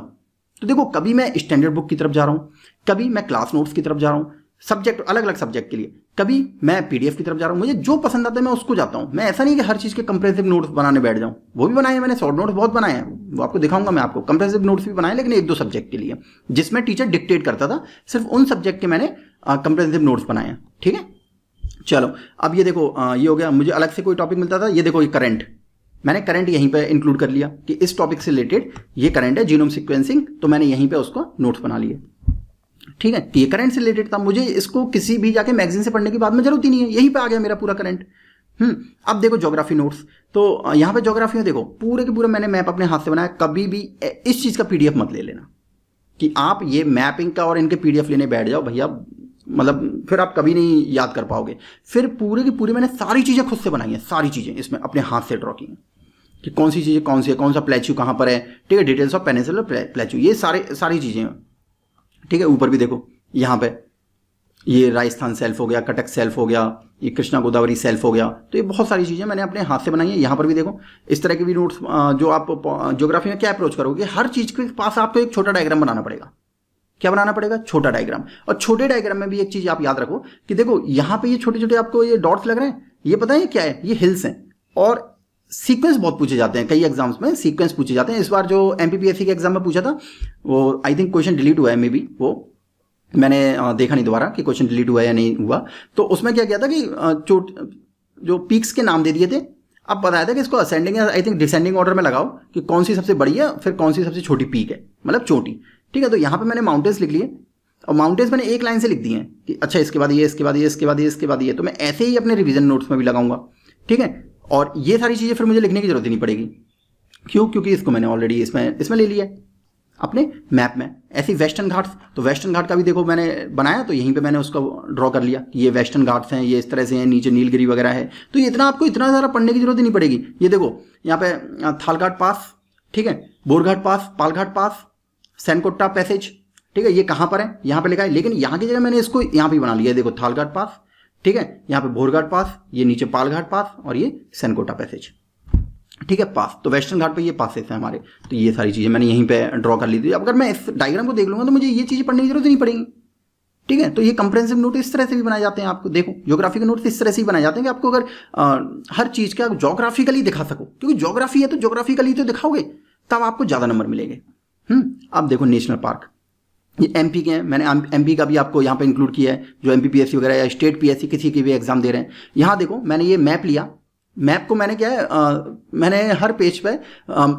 Speaker 1: तो देखो कभी मैं स्टैंडर्ड बुक की तरफ जा रहा हूँ कभी मैं क्लास नोट्स की तरफ जा रहा हूँ सब्जेक्ट अलग अलग सब्जेक्ट के लिए कभी मैं पीडीएफ की तरफ जा रहा हूं मुझे जो पसंद आता है मैं उसको जाता हूं मैं ऐसा नहीं कि हर चीज़ के कंप्रेसिव नोट्स बनाने बैठ जाऊँ वो भी बनाए हैं मैंने शॉर्ट नोट्स बहुत बनाए हैं वो आपको दिखाऊंगा मैं आपको कंप्रेसिव नोट्स भी बनाए लेकिन एक दो सब्जेक्ट के लिए जिसमें टीचर डिक्टेट करता था सिर्फ उन सब्जेक्ट के मैंने कंप्रेसिव नोट्स बनाए हैं ठीक है चलो अब ये देखो आ, ये हो गया मुझे अलग से कोई टॉपिक मिलता था ये देखो ये करंट मैंने करंट यहीं पर इंक्लूड कर लिया कि इस टॉपिक से रिलेटेड ये करंट है जीनोम सिक्वेंसिंग तो मैंने यहीं पर उसको नोट्स बना लिए ठीक है ये करंट से रिलेटेड था मुझे इसको किसी भी जाके मैगजीन से पढ़ने की बाद में जरूरत ही नहीं है यहीं पे आ गया मेरा पूरा करंट हम्म अब देखो ज्योग्राफी नोट्स तो यहां पे ज्योग्राफी में देखो पूरे के पूरे मैंने मैप अपने हाथ से बनाया कभी भी इस चीज़ का पीडीएफ मत ले लेना कि आप ये मैपिंग का और इनके पीडीएफ लेने बैठ जाओ भैया मतलब फिर आप कभी नहीं याद कर पाओगे फिर पूरे की पूरी मैंने सारी चीज़ें खुद से बनाई हैं सारी चीज़ें इसमें अपने हाथ से ड्रॉ की है कि कौन सी चीज़ें कौन सी है कौन सा प्लेच्यू कहां पर है ठीक है डिटेल्स ऑफ पेनिसल और प्लेच्यू ये सारे सारी चीज़ें ठीक है ऊपर भी देखो यहाँ पे ये राजस्थान सेल्फ हो गया कटक सेल्फ हो गया ये कृष्णा गोदावरी सेल्फ हो गया तो ये बहुत सारी चीज़ें मैंने अपने हाथ से बनाई है यहाँ पर भी देखो इस तरह के भी नोट्स जो आप ज्योग्राफी में क्या अप्रोच करोगे हर चीज़ के पास आपको एक छोटा डायग्राम बनाना पड़ेगा क्या बनाना पड़ेगा छोटा डायग्राम और छोटे डायग्राम में भी एक चीज़ आप याद रखो कि देखो यहाँ पे ये छोटे छोटे आपको ये डॉट्स लग रहे हैं ये पता है क्या है ये हिल्स हैं और सीक्वेंस बहुत पूछे जाते हैं कई एग्जाम्स में सीक्वेंस पूछे जाते हैं इस बार जो एम के एग्जाम में पूछा था वो आई थिंक क्वेश्चन डिलीट हुआ है मे बी वो मैंने देखा नहीं दोबारा कि क्वेश्चन डिलीट हुआ या नहीं हुआ तो उसमें क्या किया था कि चोट जो पीक्स के नाम दे दिए थे अब बताया था कि इसको असेंडिंग या आई थिंक डिसेंडिंग ऑर्डर में लगाओ कि कौन सी सबसे बड़ी है फिर कौन सी सबसे छोटी पीक है मतलब चोटी ठीक है तो यहाँ पे मैंने माउंटेन्स लिख लिए और माउंटेन्स मैंने एक लाइन से लिख दी हैं कि अच्छा इसके बाद ये इसके बाद ये इसके बाद ये इसके बाद ये तो मैं ऐसे ही अपने रिविजन नोट्स में भी लगाऊंगा ठीक है और ये सारी चीज़ें फिर मुझे लिखने की जरूरत ही नहीं पड़ेगी क्यों क्योंकि इसको मैंने ऑलरेडी इसमें इसमें ले लिया अपने मैप में ऐसी वेस्टर्न घाट्स तो वेस्टर्न घाट का भी देखो मैंने बनाया तो यहीं पे मैंने उसको ड्रॉ कर लिया ये वेस्टर्न घाट्स हैं ये इस तरह से हैं नीचे नीलगिरी वगैरह है तो ये इतना आपको इतना ज़्यादा पढ़ने की जरूरत ही नहीं पड़ेगी ये देखो यहाँ पे थालघाट पास ठीक है Bhorghat pass Palghat pass Shencottah passage ठीक है ये कहाँ पर है यहाँ पर लिखा है लेकिन यहाँ की जगह मैंने इसको यहाँ पर बना लिया देखो थालघाट पास ठीक है यहां पे भोरघाट पास ये नीचे पालघाट पास और ये सेनकोटा पैसेज ठीक है पास तो वेस्टर्न घाट पे ये पासेस हैं हमारे तो ये सारी चीज़ें मैंने यहीं पे ड्रॉ कर ली थी अगर मैं इस डायग्राम को देख लूंगा तो मुझे ये चीज़ें पढ़ने की जरूरत नहीं पड़ेगी ठीक है तो ये कंप्रेंसिव नोट इस तरह से भी बनाए जाते हैं आपको देखो जोग्राफी के नोट इस तरह से ही बनाए जाते हैं कि आपको अगर आ, हर चीज़ का जोग्राफिकली दिखा सको क्योंकि जोग्राफी है तो जोग्राफिकली तो दिखाओगे तब आपको ज़्यादा नंबर मिलेंगे हम्म अब देखो नेशनल पार्क एम पी के हैं मैंने एम पी का भी आपको यहाँ पे इंक्लूड किया है जो M P P S C वगैरह या स्टेट पी एस सी किसी की भी एग्जाम दे रहे हैं यहाँ देखो मैंने ये मैप लिया मैप को मैंने क्या है आ, मैंने हर पेज पे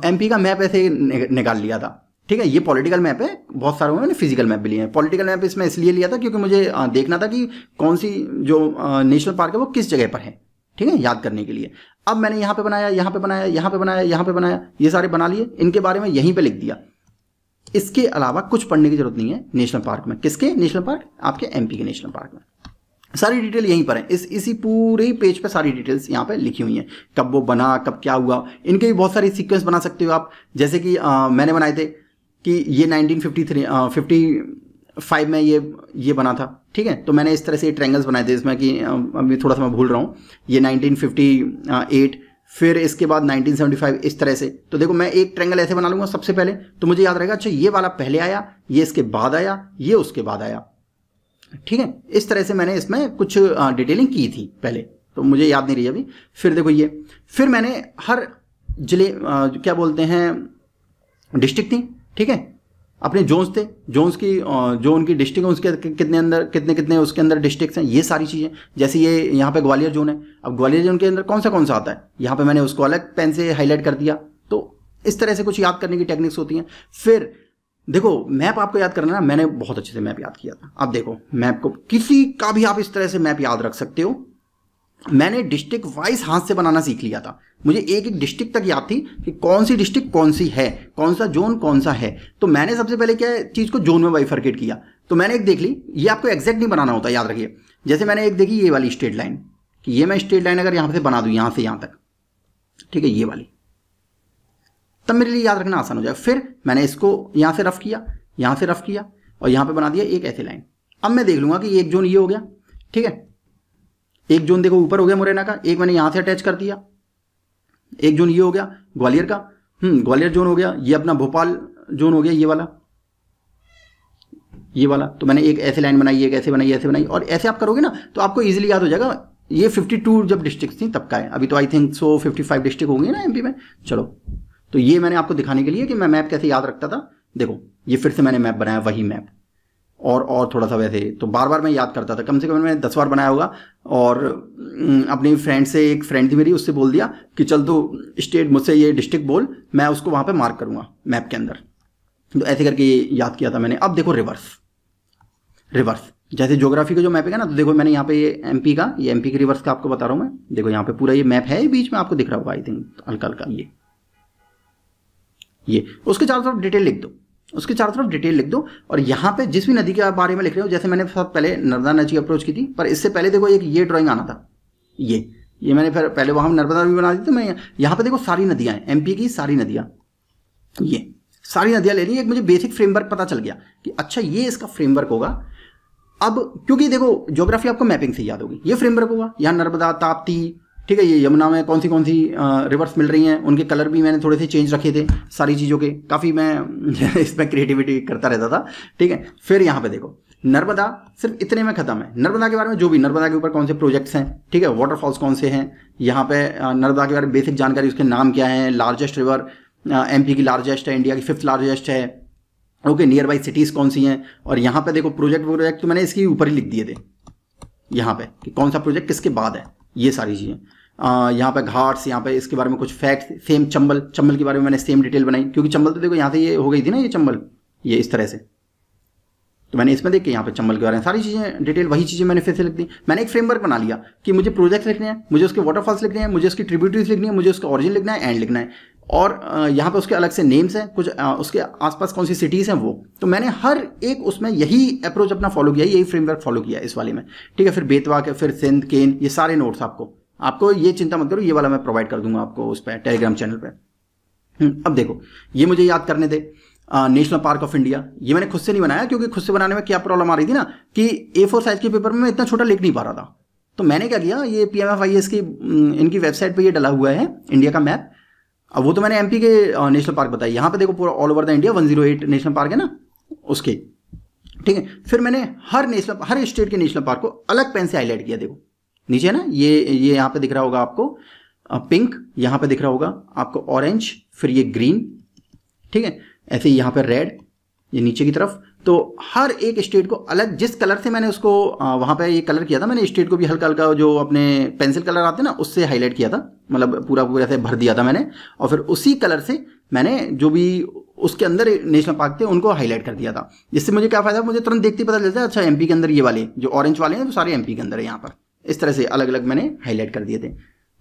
Speaker 1: एम पी का मैप ऐसे निकाल लिया था ठीक है ये पॉलिटिकल मैप है बहुत सारे मैंने फिजिकल मैप भी लिए हैं पॉलिटिकल मैप इसमें इसलिए लिया था क्योंकि मुझे देखना था कि कौन सी जो नेशनल पार्क है वो किस जगह पर है ठीक है याद करने के लिए अब मैंने यहाँ पे बनाया यहाँ पे बनाया यहाँ पे बनाया यहाँ पे बनाया ये सारे बना लिए इनके बारे में यहीं पे लिख दिया इसके अलावा कुछ पढ़ने की जरूरत नहीं है नेशनल पार्क में किसके नेशनल पार्क आपके एमपी के नेशनल पार्क में सारी डिटेल यहीं पर है इस इसी पूरे पेज पे सारी डिटेल्स यहाँ पे लिखी हुई हैं कब वो बना कब क्या हुआ इनके भी बहुत सारे सीक्वेंस बना सकते हो आप जैसे कि आ, मैंने बनाए थे कि ये 1953 फिफ्टी फाइव में ये ये बना था ठीक है तो मैंने इस तरह से ट्रैंगल्स बनाए थे इसमें कि अभी थोड़ा सा मैं भूल रहा हूँ ये नाइनटीन फिर इसके बाद 1975 इस तरह से तो देखो मैं एक ट्रेंगल ऐसे बना लूंगा सबसे पहले तो मुझे याद रहेगा अच्छा ये वाला पहले आया ये इसके बाद आया ये उसके बाद आया ठीक है इस तरह से मैंने इसमें कुछ डिटेलिंग की थी पहले तो मुझे याद नहीं रही अभी फिर देखो ये फिर मैंने हर जिले क्या बोलते हैं डिस्ट्रिक्ट थी ठीक है अपने जोन्स थे जोन्स की जो उनकी डिस्ट्रिक्ट है उसके कितने अंदर कितने कितने उसके अंदर डिस्ट्रिक्ट हैं ये सारी चीज़ें जैसे ये यहाँ पे ग्वालियर जोन है अब ग्वालियर जोन के अंदर कौन सा कौन सा आता है यहाँ पे मैंने उसको अलग पेन से हाईलाइट कर दिया तो इस तरह से कुछ याद करने की टेक्निक्स होती हैं फिर देखो मैप आपको याद करना ना मैंने बहुत अच्छे से मैप याद किया था अब देखो मैप को किसी का भी आप इस तरह से मैप याद रख सकते हो मैंने डिस्ट्रिक्ट वाइज हाथ से बनाना सीख लिया था मुझे एक एक डिस्ट्रिक्ट तक याद थी कि कौन सी डिस्ट्रिक्ट कौन सी है कौन सा जोन कौन सा है तो मैंने सबसे पहले क्या चीज़ को जोन में बाइफर्केट किया तो मैंने एक देख ली ये आपको एग्जैक्ट नहीं बनाना होता याद रखिए जैसे मैंने एक देखी ये वाली स्टेट लाइन कि ये मैं स्टेट लाइन अगर यहां से बना दू यहां से यहां तक ठीक है ये वाली तब मेरे लिए याद रखना आसान हो जाए फिर मैंने इसको यहां से रफ किया यहां से रफ किया और यहां पे बना दिया एक ऐसी लाइन अब मैं देख लूंगा कि एक जोन ये हो गया ठीक है एक जोन देखो ऊपर हो गया मुरैना का एक मैंने यहां से अटैच कर दिया एक जोन ये हो गया ग्वालियर का हम्म ग्वालियर जोन हो गया ये अपना भोपाल जोन हो गया ये वाला ये वाला तो मैंने एक ऐसे लाइन बनाई एक ऐसे बनाई ऐसे बनाई और ऐसे आप करोगे ना तो आपको इजीली याद हो जाएगा ये 52 जब डिस्ट्रिक्ट थी तब का है अभी तो आई थिंक सो 55 डिस्ट्रिक्ट होंगे ना एमपी में चलो तो ये मैंने आपको दिखाने के लिए कि मैं मैप कैसे याद रखता था देखो ये फिर से मैंने मैप बनाया वही मैप और और थोड़ा सा वैसे तो बार बार मैं याद करता था कम से कम मैंने दस बार बनाया होगा और अपनी फ्रेंड से एक फ्रेंड थी मेरी उससे बोल दिया कि चल तो स्टेट मुझसे ये डिस्ट्रिक्ट बोल मैं उसको वहाँ पे मार्क करूँगा मैप के अंदर तो ऐसे करके ये याद किया था मैंने अब देखो रिवर्स रिवर्स जैसे ज्योग्राफी का जो मैप है ना तो देखो मैंने यहाँ पे ये एम का ये एम के रिवर्स का आपको बता रहा हूँ मैं देखो यहाँ पे पूरा ये मैप है बीच में आपको दिख रहा होगा आई थिंक हल्का हल्का ये ये उसके चारों तरफ डिटेल लिख दो उसके चारों तरफ डिटेल लिख दो और यहाँ पे जिस भी नदी के बारे में लिख रहे हो जैसे मैंने सब पहले नर्मदा नदी अप्रोच की थी पर इससे पहले देखो एक ये ड्राइंग आना था ये ये मैंने फिर पहले वहाँ नर्मदा भी बना दी थी तो मैं यहाँ पे देखो सारी नदियाँ हैं एमपी की सारी नदियाँ ये सारी नदियाँ ले ली एक मुझे बेसिक फ्रेमवर्क पता चल गया कि अच्छा ये इसका फ्रेमवर्क होगा अब क्योंकि देखो ज्योग्राफी आपको मैपिंग से याद होगी ये फ्रेमवर्क होगा यहाँ नर्मदा ताप्ती ठीक है ये यमुना में कौन सी कौन सी रिवर्स मिल रही हैं उनके कलर भी मैंने थोड़े से चेंज रखे थे सारी चीज़ों के काफ़ी मैं इसमें क्रिएटिविटी करता रहता था ठीक है फिर यहाँ पे देखो नर्मदा सिर्फ इतने में खत्म है नर्मदा के बारे में जो भी नर्मदा के ऊपर कौन से प्रोजेक्ट्स हैं ठीक है वाटरफॉल्स कौन से हैं यहाँ पे नर्मदा के बारे में बेसिक जानकारी उसके नाम क्या है लार्जेस्ट रिवर एमपी की लार्जेस्ट है इंडिया की फिफ्थ लार्जेस्ट है ओके नियर बाई सिटीज़ कौन सी हैं और यहाँ पे देखो प्रोजेक्ट प्रोजेक्ट तो मैंने इसके ऊपर ही लिख दिए थे यहाँ पे कि कौन सा प्रोजेक्ट किसके बाद है ये सारी चीज़ें यहाँ पे घाट्स यहाँ पे इसके बारे में कुछ फैक्ट्स सेम चंबल चंबल के बारे में मैंने सेम डिटेल बनाई क्योंकि चंबल तो देखो यहाँ से ये हो गई थी ना ये चंबल ये इस तरह से तो मैंने इसमें देख के यहाँ पे चंबल के बारे में सारी चीज़ें डिटेल वही चीज़ें मैंने फिर से लिख दी मैंने एक फ्रेमवर्क बना लिया कि मुझे प्रोजेक्ट्स लिखने हैं मुझे उसके वाटरफॉल्स लिखने हैं मुझे उसकी ट्रिब्यूटरीज लिखनी है मुझे उसका ऑरिजिन लिखना है एंड लिखना है और यहाँ पे उसके अलग से नेम्स हैं कुछ उसके आसपास कौन सी सिटीज़ हैं वो तो मैंने हर एक उसमें यही अप्रोच अपना फॉलो किया यही फ्रेमवर्क फॉलो किया इस वाले में ठीक है फिर बेतवा के फिर सिंध केन ये सारे नोट्स आपको आपको ये चिंता मत करो ये वाला मैं प्रोवाइड कर दूंगा आपको उस पर टेलीग्राम चैनल पर अब देखो ये मुझे याद करने थे नेशनल पार्क ऑफ इंडिया ये मैंने खुद से नहीं बनाया क्योंकि खुद से बनाने में क्या प्रॉब्लम आ रही थी ना कि ए फोर साइज के पेपर में मैं इतना छोटा लिख नहीं पा रहा था तो मैंने क्या किया ये P M F I S की इनकी वेबसाइट पर यह डला हुआ है इंडिया का मैप वो तो मैंने एमपी के नेशनल पार्क बताया यहां पे देखो पूरा all over the India 108 national park है ना उसके ठीक है फिर मैंने हर नेशनल हर स्टेट के नेशनल पार्क को अलग पेन से हाईलाइट किया देखो नीचे है ना ये ये यहां पे दिख रहा होगा आपको पिंक यहां पे दिख रहा होगा आपको ऑरेंज फिर ये ग्रीन ठीक है ऐसे यहां पर पे रेड ये नीचे की तरफ तो हर एक स्टेट को अलग जिस कलर से मैंने उसको वहाँ पे ये कलर किया था मैंने स्टेट को भी हल्का हल्का जो अपने पेंसिल कलर आते हैं ना उससे हाईलाइट किया था मतलब पूरा पूरा से भर दिया था मैंने और फिर उसी कलर से मैंने जो भी उसके अंदर नेशनल पार्क थे उनको हाईलाइट कर दिया था जिससे मुझे क्या फायदा मुझे तुरंत देखते पता चलता है अच्छा एमपी के अंदर ये वाले जो ऑरेंज वाले हैं वो सारे एमपी के अंदर है यहाँ पर इस तरह से अलग अलग मैंने हाईलाइट कर दिए थे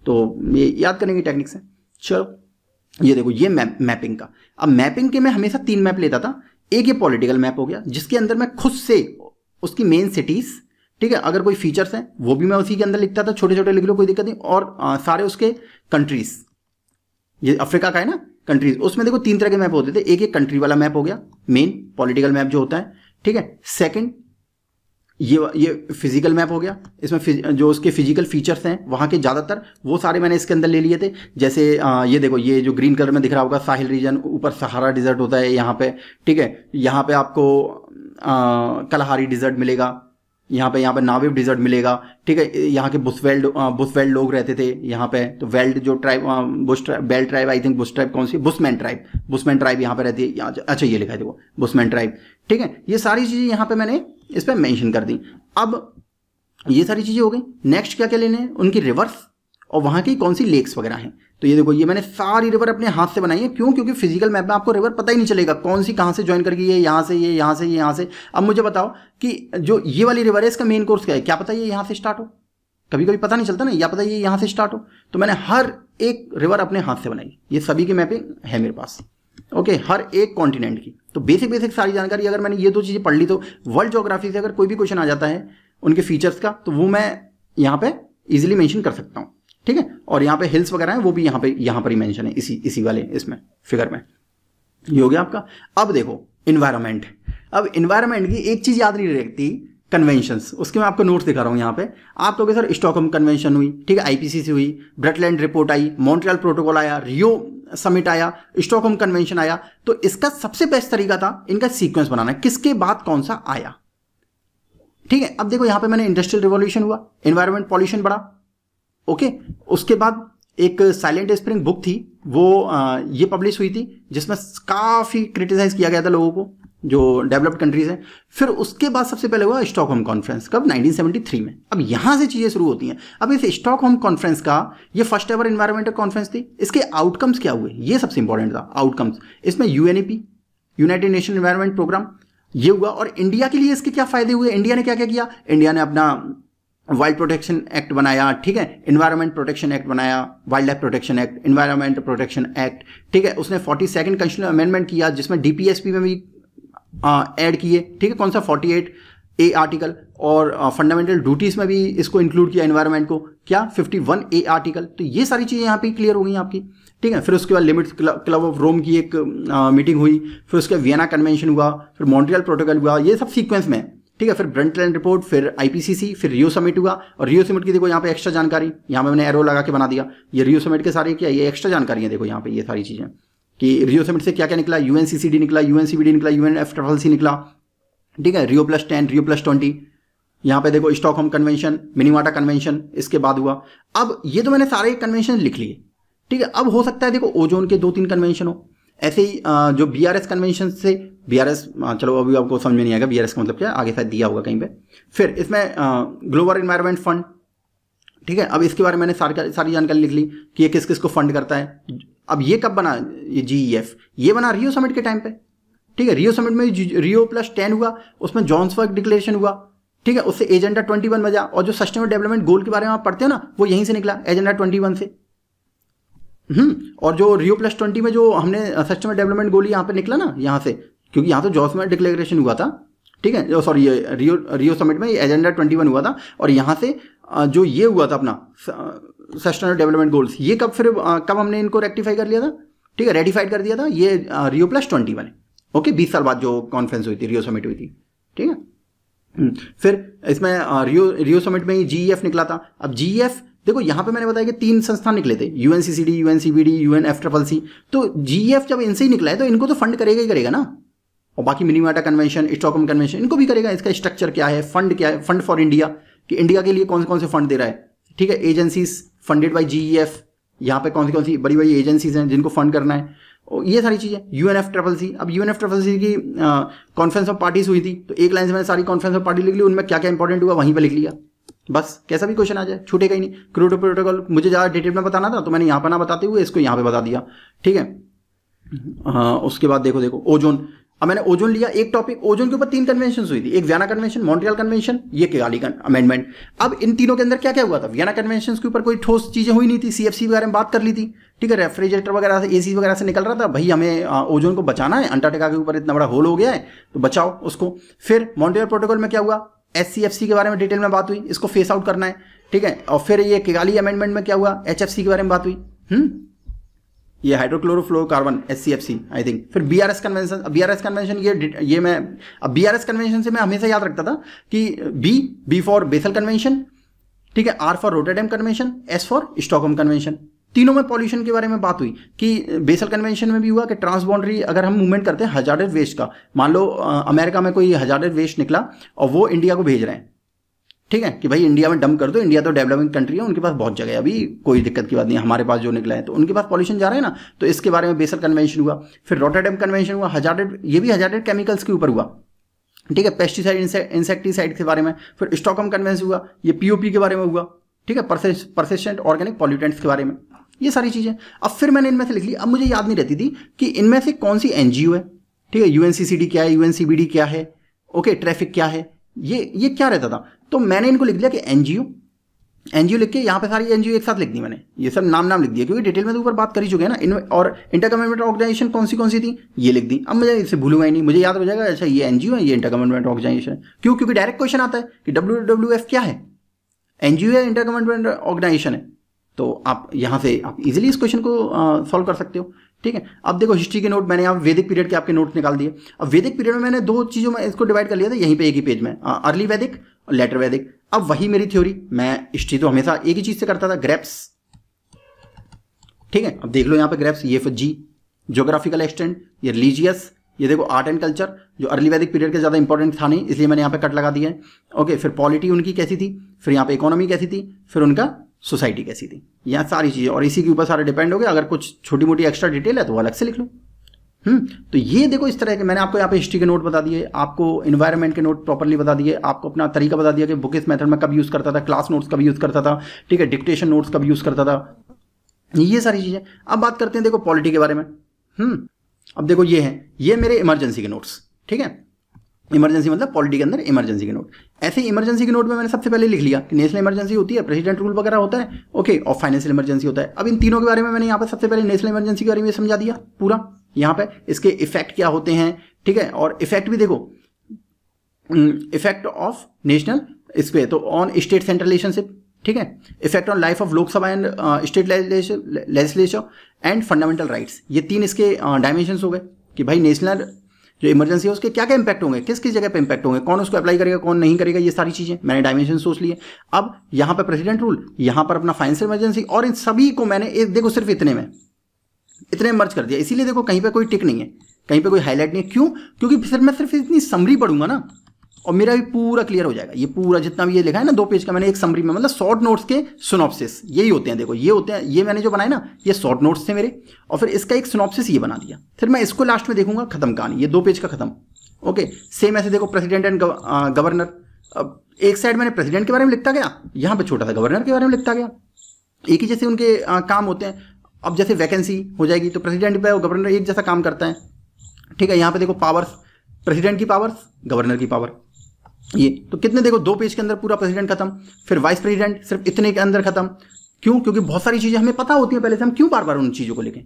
Speaker 1: तो ये याद करने की टेक्निक्स हैं चलो ये देखो ये मैप मैपिंग का अब मैपिंग के मैं हमेशा तीन मैप लेता था एक ये पॉलिटिकल मैप हो गया जिसके अंदर मैं खुद से उसकी मेन सिटीज़ ठीक है अगर कोई फीचर्स हैं वो भी मैं उसी के अंदर लिखता था छोटे छोटे लिख लो कोई दिक्कत नहीं और आ, सारे उसके कंट्रीज ये अफ्रीका का है ना कंट्रीज उसमें देखो तीन तरह के मैप होते थे एक एक कंट्री वाला मैप हो गया मेन पॉलिटिकल मैप जो होता है ठीक है सेकंड ये ये फिजिकल मैप हो गया इसमें जो उसके फिजिकल फीचर्स हैं वहाँ के ज़्यादातर वो सारे मैंने इसके अंदर ले लिए थे जैसे आ, ये देखो ये जो ग्रीन कलर में दिख रहा होगा साहिल रीजन ऊपर सहारा डिजर्ट होता है यहाँ पे ठीक है यहाँ पे आपको आ, कलहारी डिजर्ट मिलेगा यहाँ पे यहाँ पे नाविव डिजर्ट मिलेगा ठीक है यहाँ के बुसवेल्ड बुसवेल्ड लोग रहते थे यहाँ पे तो वेल्ड जो tribe bush tribe belt tribe I think bush tribe कौन सी बुसमैन ट्राइब बुसमैन ट्राइब यहाँ पे रहती है अच्छा ये लिखा है देखो बुसमैन ट्राइब ठीक है ये सारी चीज़ें यहां पे मैंने इस पर मैंशन कर दी अब ये सारी चीज़ें हो गई नेक्स्ट क्या क्या लेने हैं उनकी रिवर्स और वहां की कौन सी लेक्स वगैरह हैं तो ये देखो ये मैंने सारी रिवर अपने हाथ से बनाई है क्यों क्योंकि फिजिकल मैप में आपको रिवर पता ही नहीं चलेगा कौन सी कहां से ज्वाइन करके ये यहां से ये यहां से ये यहां से अब मुझे बताओ कि जो ये वाली रिवर है इसका मेन कोर्स क्या है क्या पता ये यहां से स्टार्ट हो कभी कभी पता नहीं चलता ना या पता ये यहां से स्टार्ट हो तो मैंने हर एक रिवर अपने हाथ से बनाई ये सभी की मैपिंग है मेरे पास ओके हर एक कॉन्टिनेंट की तो बेसिक बेसिक सारी जानकारी अगर मैंने ये दो चीज़ें पढ़ ली तो वर्ल्ड जोग्राफी से अगर कोई भी क्वेश्चन आ जाता है उनके फीचर्स का तो वो मैं यहां पे इजिली मेंशन कर सकता हूं ठीक है और यहां पे हिल्स वगैरह हैं वो भी यहां पे यहां पर ही मेंशन है इसी इसी वाले इसमें फिगर में ये हो गया आपका अब देखो इन्वायरमेंट अब इन्वायरमेंट की एक चीज़ याद नहीं रहती कन्वेंशंस उसके मैं आपको नोट्स दिखा रहा हूँ यहाँ पे आप लोग सर स्टॉकहोम कन्वेंशन हुई ठीक है आईपीसीसी हुई ब्रेटलैंड रिपोर्ट आई मॉन्ट्रियल प्रोटोकॉल आया रियो समिट आया स्टॉकहोम कन्वेंशन आया तो इसका सबसे बेस्ट तरीका था इनका सीक्वेंस बनाना किसके बाद कौन सा आया ठीक है अब देखो यहाँ पे मैंने इंडस्ट्रियल रिवॉल्यूशन हुआ इन्वायरमेंट पॉल्यूशन बढ़ा ओके उसके बाद एक साइलेंट स्प्रिंग बुक थी वो आ, ये पब्लिश हुई थी जिसमें काफ़ी क्रिटिसाइज किया गया था लोगों को जो डेवलप्ड कंट्रीज हैं फिर उसके बाद सबसे पहले हुआ स्टॉक होम कॉन्फ्रेंस कब 1973 में अब यहाँ से चीज़ें शुरू होती हैं अब इस स्टॉक होम कॉन्फ्रेंस का ये फर्स्ट एवर इन्वायरमेंटल कॉन्फ्रेंस थी इसके आउटकम्स क्या हुए ये सबसे इंपॉर्टेंट था आउटकम्स इसमें U united nation environment programme ये हुआ और इंडिया के लिए इसके क्या फायदे हुए इंडिया ने क्या क्या किया इंडिया ने अपना वाइल्ड प्रोटेक्शन एक्ट बनाया ठीक है इन्वायरमेंट प्रोटेक्शन एक्ट बनाया wildlife protection act environment protection act ठीक है उसने फोर्टी सेकेंड कंस्टिट्यूशन अमेंडमेंट किया जिसमें डीपीएसपी में भी ऐड किए ठीक है कौन सा 48 ए आर्टिकल और फंडामेंटल ड्यूटीज़ में भी इसको इंक्लूड किया एनवायरमेंट को क्या 51 ए आर्टिकल तो ये सारी चीज़ें यहाँ पे क्लियर हो गई आपकी ठीक है फिर उसके बाद लिमिट क्लब ऑफ रोम की एक आ, मीटिंग हुई फिर उसके बाद वियना कन्वेंशन हुआ फिर मॉन्ट्रियल प्रोटोकॉल हुआ ये सब सीक्वेंस में ठीक है फिर ब्रंटलैंड रिपोर्ट फिर आईपीसीसी फिर रियो समिट हुआ और रियो समिट की देखो यहाँ पे एक्स्ट्रा जानकारी यहाँ पे मैंने एरो लगा के बना दिया ये रियो समिट के सारे क्या ये एक्स्ट्रा जानकारी है देखो यहाँ पे ये सारी चीज़ें कि रियो समिट से क्या क्या निकला यू निकला यू निकला यू निकला ठीक है Rio plus ten Rio plus twenty यहां पे देखो होम कन्वेंशन मिनीवाटा कन्वेंशन इसके बाद हुआ अब ये तो मैंने सारे कन्वेंशन लिख लिए ठीक है अब हो सकता है देखो ओजोन के दो तीन कन्वेंशन हो ऐसे ही जो बी आर एस कन्वेंशन से बी आर एस चलो अभी आपको समझ में नहीं आएगा बी आर एस का मतलब क्या आगे शायद दिया होगा कहीं पे फिर इसमें ग्लोबल इन्वायरमेंट फंड ठीक है अब इसके बारे में मैंने सारी सारी जानकारी लिख ली कि ये किस किस को फंड करता है अब ये कब बना ये जी ई एफ ये बना रियो समिट के टाइम पे ठीक है रियो समिट में रियो प्लस टेन हुआ उसमें जॉन्सबर्ग डिक्लेरेशन हुआ ठीक है उससे एजेंडा ट्वेंटी वन बजा और जो सस्टेनेबल डेवलपमेंट गोल के बारे में आप पढ़ते हो ना वो यहीं से निकला एजेंडा ट्वेंटी वन से हम्म और जो रियो प्लस ट्वेंटी में जो हमने सस्टेनेबल डेवलपमेंट गोल यहाँ पे निकला ना यहाँ से क्योंकि यहाँ तो जॉन्सबर्ग डिक्लेरेशन हुआ था ठीक है सॉरी रियो रियो समिट में एजेंडा ट्वेंटी हुआ था और यहाँ से जो ये हुआ था अपना सस्टेनेबल डेवलपमेंट गोल्स ये कब फिर कब हमने इनको रेक्टिफाई कर लिया था ठीक है रेडिफाइड कर दिया था ये रियो प्लस ट्वेंटी में ओके बीस साल बाद जो कॉन्फ्रेंस हुई थी रियो समिट हुई थी ठीक है हम्म, फिर इसमें रियो रियो समिट में ही जी e निकला था अब जी e देखो यहाँ पे मैंने बताया कि तीन संस्थान निकले थे U N C C D F C तो जी एफ e जब इनसे ही निकला है तो इनको तो फंड करेगा ही करेगा ना और बाकी मिनीमाटा कन्वेंशन स्टॉकम कन्वेंशन इनको भी करेगा इसका स्ट्रक्चर क्या है फंड क्या है फंड फॉर इंडिया कि इंडिया के लिए कौन कौन से फंड दे रहा है ठीक है agencies funded by G F यहाँ पे कौन सी कौन सी बड़ी बड़ी एजेंसीज हैं जिनको फंड करना है और ये सारी चीज़ें U N F triple C अब U N F triple C की कॉन्फ्रेंस ऑफ पार्टीज हुई थी तो एक लाइन से मैंने सारी कॉन्फ्रेंस ऑफ पार्टी लिख ली उनमें क्या क्या इंपॉर्टेंट हुआ वहीं पर लिख लिया बस कैसा भी क्वेश्चन आ जाए छूटे कहीं नहीं क्रूटो प्रोटोकॉल मुझे ज़्यादा डिटेल में बताना था तो मैंने यहाँ पर ना बताते हुए इसको यहाँ पे बता दिया ठीक है आ, उसके बाद देखो देखो ओजोन अब मैंने ओजोन लिया एक टॉपिक ओजोन के ऊपर तीन कन्वेंशन हुई थी एक व्याना कन्वेंशन मॉन्ट्रियल कन्वेंशन ये किगाली अमेंडमेंट अब इन तीनों के अंदर क्या क्या हुआ था व्याना कन्वेंशन के ऊपर कोई ठोस चीजें हुई नहीं थी सीएफसी वगैरह में बात कर ली थी ठीक है रेफ्रिजरेटर वगैरह से एसी वगैरह से निकल रहा था भाई हमें ओजोन को बचाना है अंटार्टिका के ऊपर इतना बड़ा होल हो गया है तो बचाओ उसको फिर मॉन्ट्रियल प्रोटोकॉल में क्या हुआ एस के बारे में डिटेल में बात हुई इसको फेस आउट करना है ठीक है और फिर ये किगाली अमेंडमेंट में क्या हुआ एच के बारे में बात हुई हम्म ये hydrochlorofluorocarbon S C I think फिर B R S convention B R S convention ये ये मैं अब बी आर एस कन्वेंशन से मैं हमेशा याद रखता था कि B B for Basel convention ठीक है R for Rotterdam convention S for Stockholm convention तीनों में पॉल्यूशन के बारे में बात हुई कि बेसल कन्वेंशन में भी हुआ कि ट्रांसबाउंड्री अगर हम मूवमेंट करते हैं हजारेड वेस्ट का मान लो अमेरिका में कोई हजारेड वेस्ट निकला और वो इंडिया को भेज रहे हैं ठीक है कि भाई इंडिया में डम कर दो इंडिया तो डेवलपिंग कंट्री है उनके पास बहुत जगह है अभी कोई दिक्कत की बात नहीं हमारे पास जो निकला है तो उनके पास पॉल्यूशन जा रहा है ना तो इसके बारे में बेसल कन्वेंशन हुआ फिर रोटाडेम कन्वेंशन हुआ हजारेड ये भी हजारेड केमिकल्स के ऊपर हुआ ठीक है पेस्टिसाइड इंसेक्टिसाइड के बारे में फिर स्टॉकम कन्वेंस हुआ ये पीओपी के बारे में हुआ ठीक है परसिस्टेंट ऑर्गेनिक पॉल्यूटेंट्स के बारे में ये सारी चीज़ें अब फिर मैंने इनमें से लिख ली अब मुझे याद नहीं रहती थी कि इनमें से कौन सी एनजीओ है ठीक है यूएनसीसीडी क्या है यूएनसीबीडी क्या है ओके ट्रैफिक क्या है ये ये क्या रहता था तो मैंने इनको लिख दिया कि एनजीओ एनजीओ लिख के यहाँ पे सारी एनजीओ एक साथ लिख दी मैंने ये सब नाम नाम लिख दिया क्योंकि डिटेल में तो ऊपर बात कर ही चुके हैं ना इन और इंटर गवर्नमेंट ऑर्गेनाइजेशन कौन सी कौन सी थी ये लिख दी अब मुझे इसे भूलूंगा ही नहीं मुझे याद हो जाएगा अच्छा ये एनजीओ है ये इंटर गवर्नमेंट ऑर्गेनाइजेशन क्यों क्योंकि डायरेक्ट क्वेश्चन आता है कि डब्ल्यू डब्ल्यू एफ क्या है एनजीओ है इंटर गवर्नमेंट ऑर्गेनाइजेशन है तो आप यहाँ से आप इजिली इस क्वेश्चन को सॉल्व कर सकते हो ठीक है अब देखो हिस्ट्री के नोट मैंने यहाँ वैदिक पीरियड के आपके नोट निकाल दिए अब वैदिक पीरियड में मैंने दो चीज़ों में इसको डिवाइड कर लिया था यहीं पे एक ही पेज में अर्ली वैदिक लेटर वैदिक अब वही मेरी थ्योरी मैं हिस्ट्री तो हमेशा एक ही चीज से करता था ग्रेप्स ठीक है अब देख लो यहां पे ग्रेप्स ये फिर जी जोग्राफिकल एक्सटेंड ये रिलीजियस ये देखो आर्ट एंड कल्चर जो अर्ली वैदिक पीरियड के ज़्यादा इंपॉर्टेंट था नहीं इसलिए मैंने यहां पे कट लगा दिया है ओके फिर पॉलिटी उनकी कैसी थी फिर यहां पे इकोनॉमी कैसी थी फिर उनका सोसाइटी कैसी थी यहां सारी चीज़ें और इसी के ऊपर सारे डिपेंड हो गए अगर कुछ छोटी मोटी एक्स्ट्रा डिटेल है तो अलग से लिख लो हम्म, तो ये देखो इस तरह के मैंने आपको यहाँ पे हिस्ट्री के नोट बता दिए आपको इन्वायरमेंट के नोट प्रॉपरली बता दिए आपको अपना तरीका बता दिया कि बुक इस मेथड में कब यूज़ करता था क्लास नोट्स कब यूज़ करता था ठीक है डिक्टेशन नोट्स कब यूज़ करता था ये सारी चीज़ें अब बात करते हैं देखो पॉलिटी के बारे में हम्म अब देखो ये है ये मेरे इमरजेंसी के नोट्स ठीक है इमरजेंसी मतलब पॉलिटी के अंदर इमरजेंसी के नोट ऐसे ही इमरजेंसी के नोट में मैंने सबसे पहले लिख लिया कि नेशनल इमरजेंसी होती है प्रेसिडेंट रूल वगैरह होता है ओके और फाइनेंशियल इमरजेंसी होता है अब इन तीनों के बारे में मैंने यहाँ पर सबसे पहले नेशनल इमरजेंसी के बारे में समझा दिया पूरा यहां पे इसके इफेक्ट क्या होते हैं ठीक है और इफेक्ट भी देखो इफेक्ट ऑफ नेशनल इस पे तो ऑन स्टेट सेंट्रल रिलेशनशिप ठीक है effect on life of Lok Sabha and state legislature and fundamental rights ये तीन इसके डायमेंशन uh, हो गए कि भाई नेशनल जो इमरजेंसी है उसके क्या क्या इंपैक्ट होंगे किस किस जगह पे इंपैक्ट होंगे कौन उसको अप्लाई करेगा कौन नहीं करेगा ये सारी चीज़ें मैंने डायमेंशन सोच लिए अब यहां पर प्रेसिडेंट रूल यहां पर अपना फाइनेंशियल इमरजेंसी और इन सभी को मैंने एक देखो सिर्फ इतने में इतने मर्ज कर दिया इसीलिए देखो कहीं पे कोई टिक नहीं है कहीं पे कोई हाईलाइट नहीं है क्यों क्योंकि फिर मैं सिर्फ इतनी समरी पढ़ूंगा ना और मेरा भी पूरा क्लियर हो जाएगा ये पूरा जितना भी ये लिखा है ना दो पेज का मैंने एक समरी में मतलब शॉर्ट नोट्स के सुनॉप्सिस यही होते हैं देखो ये होते हैं ये मैंने जो बनाया ना ये शॉर्ट नोट्स थे मेरे और फिर इसका एक सुनॉप्सिस ये बना दिया फिर मैं इसको लास्ट में देखूंगा खत्म कहानी ये दो पेज का खत्म ओके सेम ऐसे देखो प्रेसिडेंट एंड गवर्नर अब एक साइड मैंने प्रेसिडेंट के बारे में लिखता गया यहाँ पर छोटा सा गवर्नर के बारे में लिखता गया एक ही जैसे उनके काम होते हैं अब जैसे वैकेंसी हो जाएगी तो प्रेसिडेंट पे गवर्नर एक जैसा काम करता है ठीक है यहाँ पे देखो पावर्स प्रेसिडेंट की पावर्स गवर्नर की पावर ये तो कितने देखो दो पेज के अंदर पूरा प्रेसिडेंट खत्म फिर वाइस प्रेसिडेंट सिर्फ इतने के अंदर खत्म क्यों क्योंकि बहुत सारी चीज़ें हमें पता होती हैं पहले से हम क्यों बार बार उन चीज़ों को लेके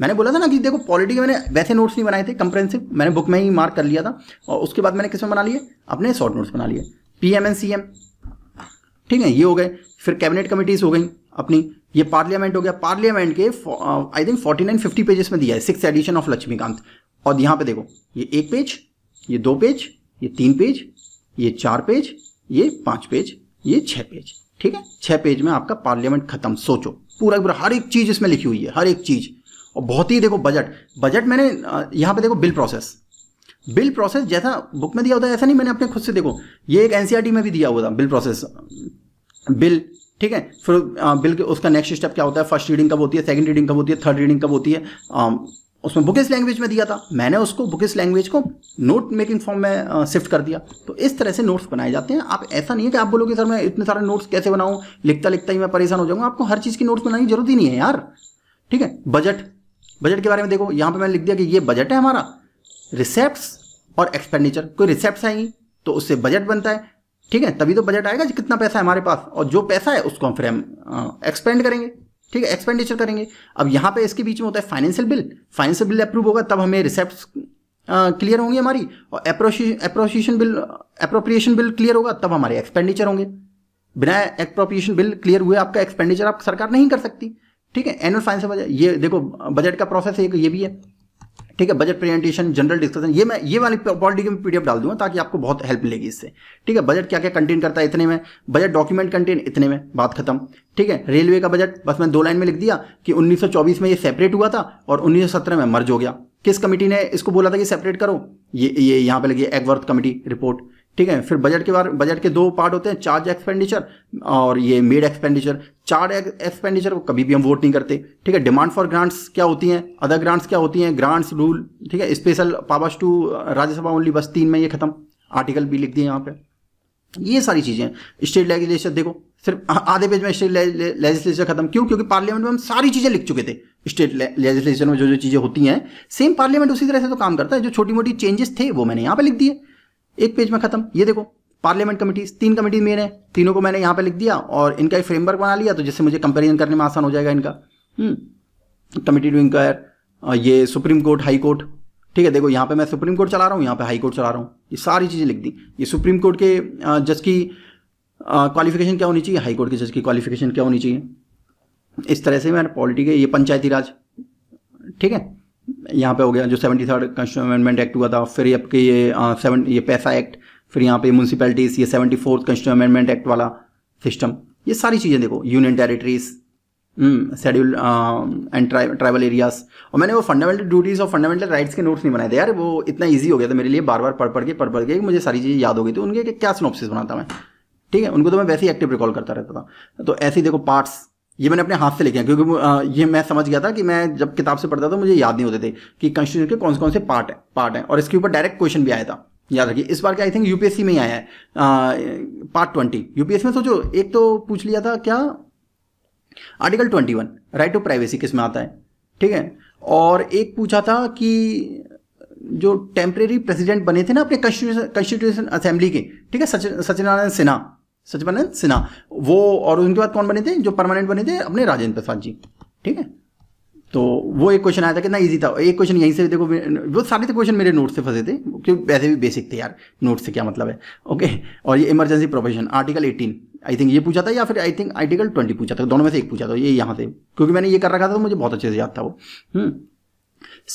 Speaker 1: मैंने बोला था ना कि देखो पॉलिटी मैंने वैसे नोट्स नहीं बनाए थे कंप्रेंसिव मैंने बुक में ही मार्क कर लिया था और उसके बाद मैंने किसमें बना लिए अपने शॉर्ट नोट्स बना लिए P M N C M ठीक है ये हो गए फिर कैबिनेट कमेटीज हो गई अपनी ये पार्लियामेंट हो गया पार्लियामेंट के I think forty nine fifty pages में दिया है सिक्स एडिशन ऑफ लक्ष्मीकांत और यहां पे देखो ये एक पेज ये दो पेज ये तीन पेज ये चार पेज ये पांच पेज ये छह पेज ठीक है छह पेज में आपका पार्लियामेंट खत्म सोचो पूरा पूरा हर एक चीज इसमें लिखी हुई है हर एक चीज और बहुत ही देखो बजट बजट मैंने यहां पे देखो बिल प्रोसेस बिल प्रोसेस जैसा बुक में दिया होता है ऐसा नहीं मैंने अपने खुद से देखो ये एक एनसीआरटी e में भी दिया हुआ था बिल प्रोसेस बिल ठीक है फिर बिल के उसका नेक्स्ट स्टेप क्या होता है फर्स्ट रीडिंग कब होती है सेकंड रीडिंग कब होती है थर्ड रीडिंग कब होती है um, उसमें बुकिस लैंग्वेज में दिया था मैंने उसको बुकिस लैंग्वेज को नोट मेकिंग फॉर्म में शिफ्ट कर दिया तो इस तरह से नोट्स बनाए जाते हैं आप ऐसा नहीं है कि आप बोलोगे सर मैं इतने सारे नोट्स कैसे बनाऊँ लिखता लिखता ही मैं परेशान हो जाऊँगा आपको हर चीज़ की नोट्स बनाने जरूरी जरूरत ही नहीं है यार ठीक है बजट बजट के बारे में देखो यहाँ पर मैंने लिख दिया कि ये बजट है हमारा रिसेप्ट और एक्सपेंडिचर कोई रिसेप्ट आएंगी तो उससे बजट बनता है ठीक है तभी तो बजट आएगा कितना पैसा है हमारे पास और जो पैसा है उसको हम फिर हम एक्सपेंड करेंगे ठीक है एक्सपेंडिचर करेंगे अब यहाँ पे इसके बीच में होता है financial bill financial bill approve होगा तब हमें रिसेप्ट क्लियर होंगे हमारी और appropriation bill appropriation bill clear होगा तब हमारे एक्सपेंडिचर होंगे बिना अप्रोप्रिएशन बिल क्लियर हुए आपका एक्सपेंडिचर आप सरकार नहीं कर सकती ठीक है एनुअल फाइनेंस ये देखो बजट का प्रोसेस एक ये भी है ठीक है बजट प्रेजेंटेशन जनरल डिस्कशन ये मैं ये वाली पॉलिटी की पीडीएफ डाल दूंगा ताकि आपको बहुत हेल्प मिलेगी इससे ठीक है बजट क्या क्या कंटेन करता है इतने में बजट डॉक्यूमेंट कंटेन इतने में बात खत्म ठीक है रेलवे का बजट बस मैं दो लाइन में लिख दिया कि उन्नीस में ये सेपरेट हुआ था और उन्नीस में मर्ज हो गया किस कमेटी ने इसको बोला था कि सेपरेट करो ये ये यहाँ पे लगी एगवर्थ कमेटी रिपोर्ट ठीक है फिर बजट के बारे बजट के दो पार्ट होते हैं चार्ज एक्सपेंडिचर और ये मेड एक्सपेंडिचर चार्ज एक्सपेंडिचर को कभी भी हम वोट नहीं करते ठीक है डिमांड फॉर ग्रांट्स क्या होती हैं अदर ग्रांट्स क्या होती हैं ग्रांट्स रूल ठीक है special powers to Rajya Sabha only बस तीन में ये खत्म आर्टिकल भी लिख दिए यहाँ पे ये सारी चीज़ें स्टेट लेजिस्लेचर देखो सिर्फ आधे पेज में स्टेट लेजिस्लेचर खत्म क्यों क्योंकि पार्लियामेंट में हम सारी चीज़ें लिख चुके थे स्टेट लेजिस्लेचर में जो जो चीज़ें होती हैं सेम पार्लियामेंट उसी तरह से तो काम करता है जो छोटी मोटी चेंजेस थे वो मैंने यहाँ पर लिख दिए एक पेज में खत्म ये देखो पार्लियामेंट कमिटीज तीन कमिटीज मेन है तीनों को मैंने यहां पे लिख दिया और इनका एक फ्रेमवर्क बना लिया तो जिससे मुझे कंपेरिजन करने में आसान हो जाएगा इनका कमिटी टू इंक्वायर ये सुप्रीम कोर्ट हाई कोर्ट ठीक है देखो यहां पे मैं सुप्रीम कोर्ट चला रहा हूं यहां पे हाई कोर्ट चला रहा हूं ये सारी चीज़ें लिख दी ये सुप्रीम कोर्ट के जज की क्वालिफिकेशन क्या होनी चाहिए हाई कोर्ट के जज की क्वालिफिकेशन क्या होनी चाहिए इस तरह से मैंने पॉलिटी के ये पंचायती राज ठीक है यहाँ पे हो गया जो seventy third constitution amendment act हुआ था फिर ये आपके ये सेवन ये पैसा एक्ट फिर यहाँ पे म्यूनसिपैलिटीज ये seventy fourth constitution amendment act वाला सिस्टम ये सारी चीज़ें देखो union territories schedule and tribal areas और मैंने वो फंडामेंटल ड्यूटीज और फंडामेंटल राइट्स के नोट्स नहीं बनाए थे यार वो इतना ईजी हो गया था मेरे लिए बार बार पढ़ पढ़ के पढ़ पढ़ के मुझे सारी चीज़ें याद हो गई थी उनके क्या स्नोपसिस बनाता मैं ठीक है उनको तो मैं वैसे ही एक्टिव रिकॉल करता रहता था तो ऐसे ही देखो पार्ट्स ये मैंने अपने हाथ से लिखे हैं क्योंकि ये मैं समझ गया था कि मैं जब किताब से पढ़ता था तो मुझे याद नहीं होते थे कि कॉन्स्टिट्यूशन के कौन कौन से पार्ट है पार्ट है और इसके ऊपर डायरेक्ट क्वेश्चन भी आया था याद रखिए इस बार क्या आई थिंक यूपीएससी में ही आया है पार्ट ट्वेंटी यूपीएससी में सोचो एक तो पूछ लिया था क्या article twenty one right to privacy किस में आता है ठीक है और एक पूछा था कि जो टेम्परेरी प्रेसिडेंट बने थे ना अपने कॉन्स्टिट्यूशन असेंबली के ठीक है सचिनारायण सिन्हा सचिवानंद सिन्हा वो और उनके बाद कौन बने थे जो परमानेंट बने थे अपने राजेंद्र प्रसाद जी ठीक है तो वो एक क्वेश्चन आया था कितना ईजी था एक क्वेश्चन यहीं से देखो वो सारे थे क्वेश्चन मेरे नोट से फंसे थे क्योंकि वैसे भी बेसिक थे यार नोट से क्या मतलब है ओके और ये emergency profession article 18 I think ये पूछा था या फिर आई थिंक आर्टिकल 20 पूछा था दोनों में से एक पूछा था ये यहाँ से क्योंकि मैंने ये कर रखा था तो मुझे बहुत अच्छे से याद था वो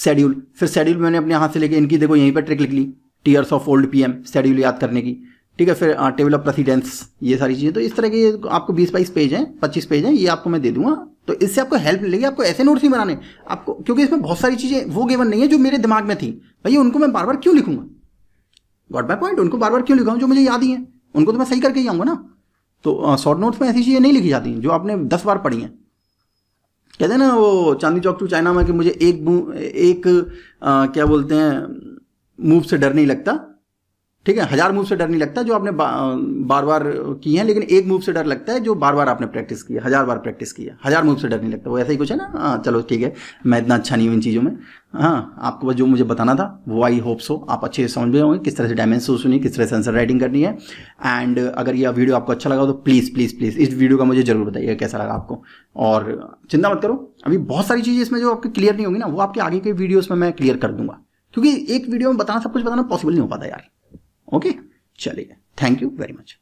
Speaker 1: शेड्यूल हम्म। फिर शेड्यूल मैंने अपने हाथ से लेके इनकी देखो यहीं पर ट्रिक लिख ली tears of old M schedule याद करने की ठीक है फिर टेबल ऑफ प्रेसिडेंस ये सारी चीज़ें तो इस तरह के आपको बीस बाईस पेज हैं पच्चीस पेज हैं ये आपको मैं दे दूंगा तो इससे आपको हेल्प मिलेगी आपको ऐसे नोट्स नहीं बनाने आपको क्योंकि इसमें बहुत सारी चीज़ें वो गेवन नहीं है जो मेरे दिमाग में थी भैया उनको मैं बार बार क्यों लिखूंगा गॉट बाय पॉइंट उनको बार बार क्यों लिखाऊँ जो मुझे याद ही है उनको तो मैं सही करके ही आऊंगा ना तो शॉर्ट नोट्स में ऐसी चीज़ें नहीं लिखी जाती जो आपने दस बार पढ़ी हैं कहते हैं ना वो चांदी चौक टू चाइना में कि मुझे एक एक आ, क्या बोलते हैं मूव से डर नहीं लगता ठीक है हजार मूव से डर नहीं लगता जो आपने बा, बार बार किए हैं लेकिन एक मूव से डर लगता है जो बार बार आपने प्रैक्टिस किया हजार बार प्रैक्टिस किया हजार मूव से डर नहीं लगता वो ऐसा ही कुछ है ना आ, हाँ, चलो ठीक है मैं इतना अच्छा नहीं हूँ इन चीज़ों में हाँ आपको बस जो मुझे बताना था वो आई होप सो आप अच्छे से समझ में होंगे किस तरह से डायमेंस सुनी किस तरह से आंसर राइटिंग करनी है एंड अगर यह वीडियो आपको अच्छा लगा तो प्लीज़ प्लीज़ प्लीज़ इस वीडियो का मुझे जरूर बताइए कैसा लगा आपको और चिंता मत करो अभी बहुत सारी चीज़ें इसमें जो आपकी क्लियर नहीं होंगी ना वो आपके आगे के वीडियोज़ में मैं क्लियर कर दूंगा क्योंकि एक वीडियो में बताना सब कुछ बताना पॉसिबल नहीं हो पाता यार ओके चलिए थैंक यू वेरी मच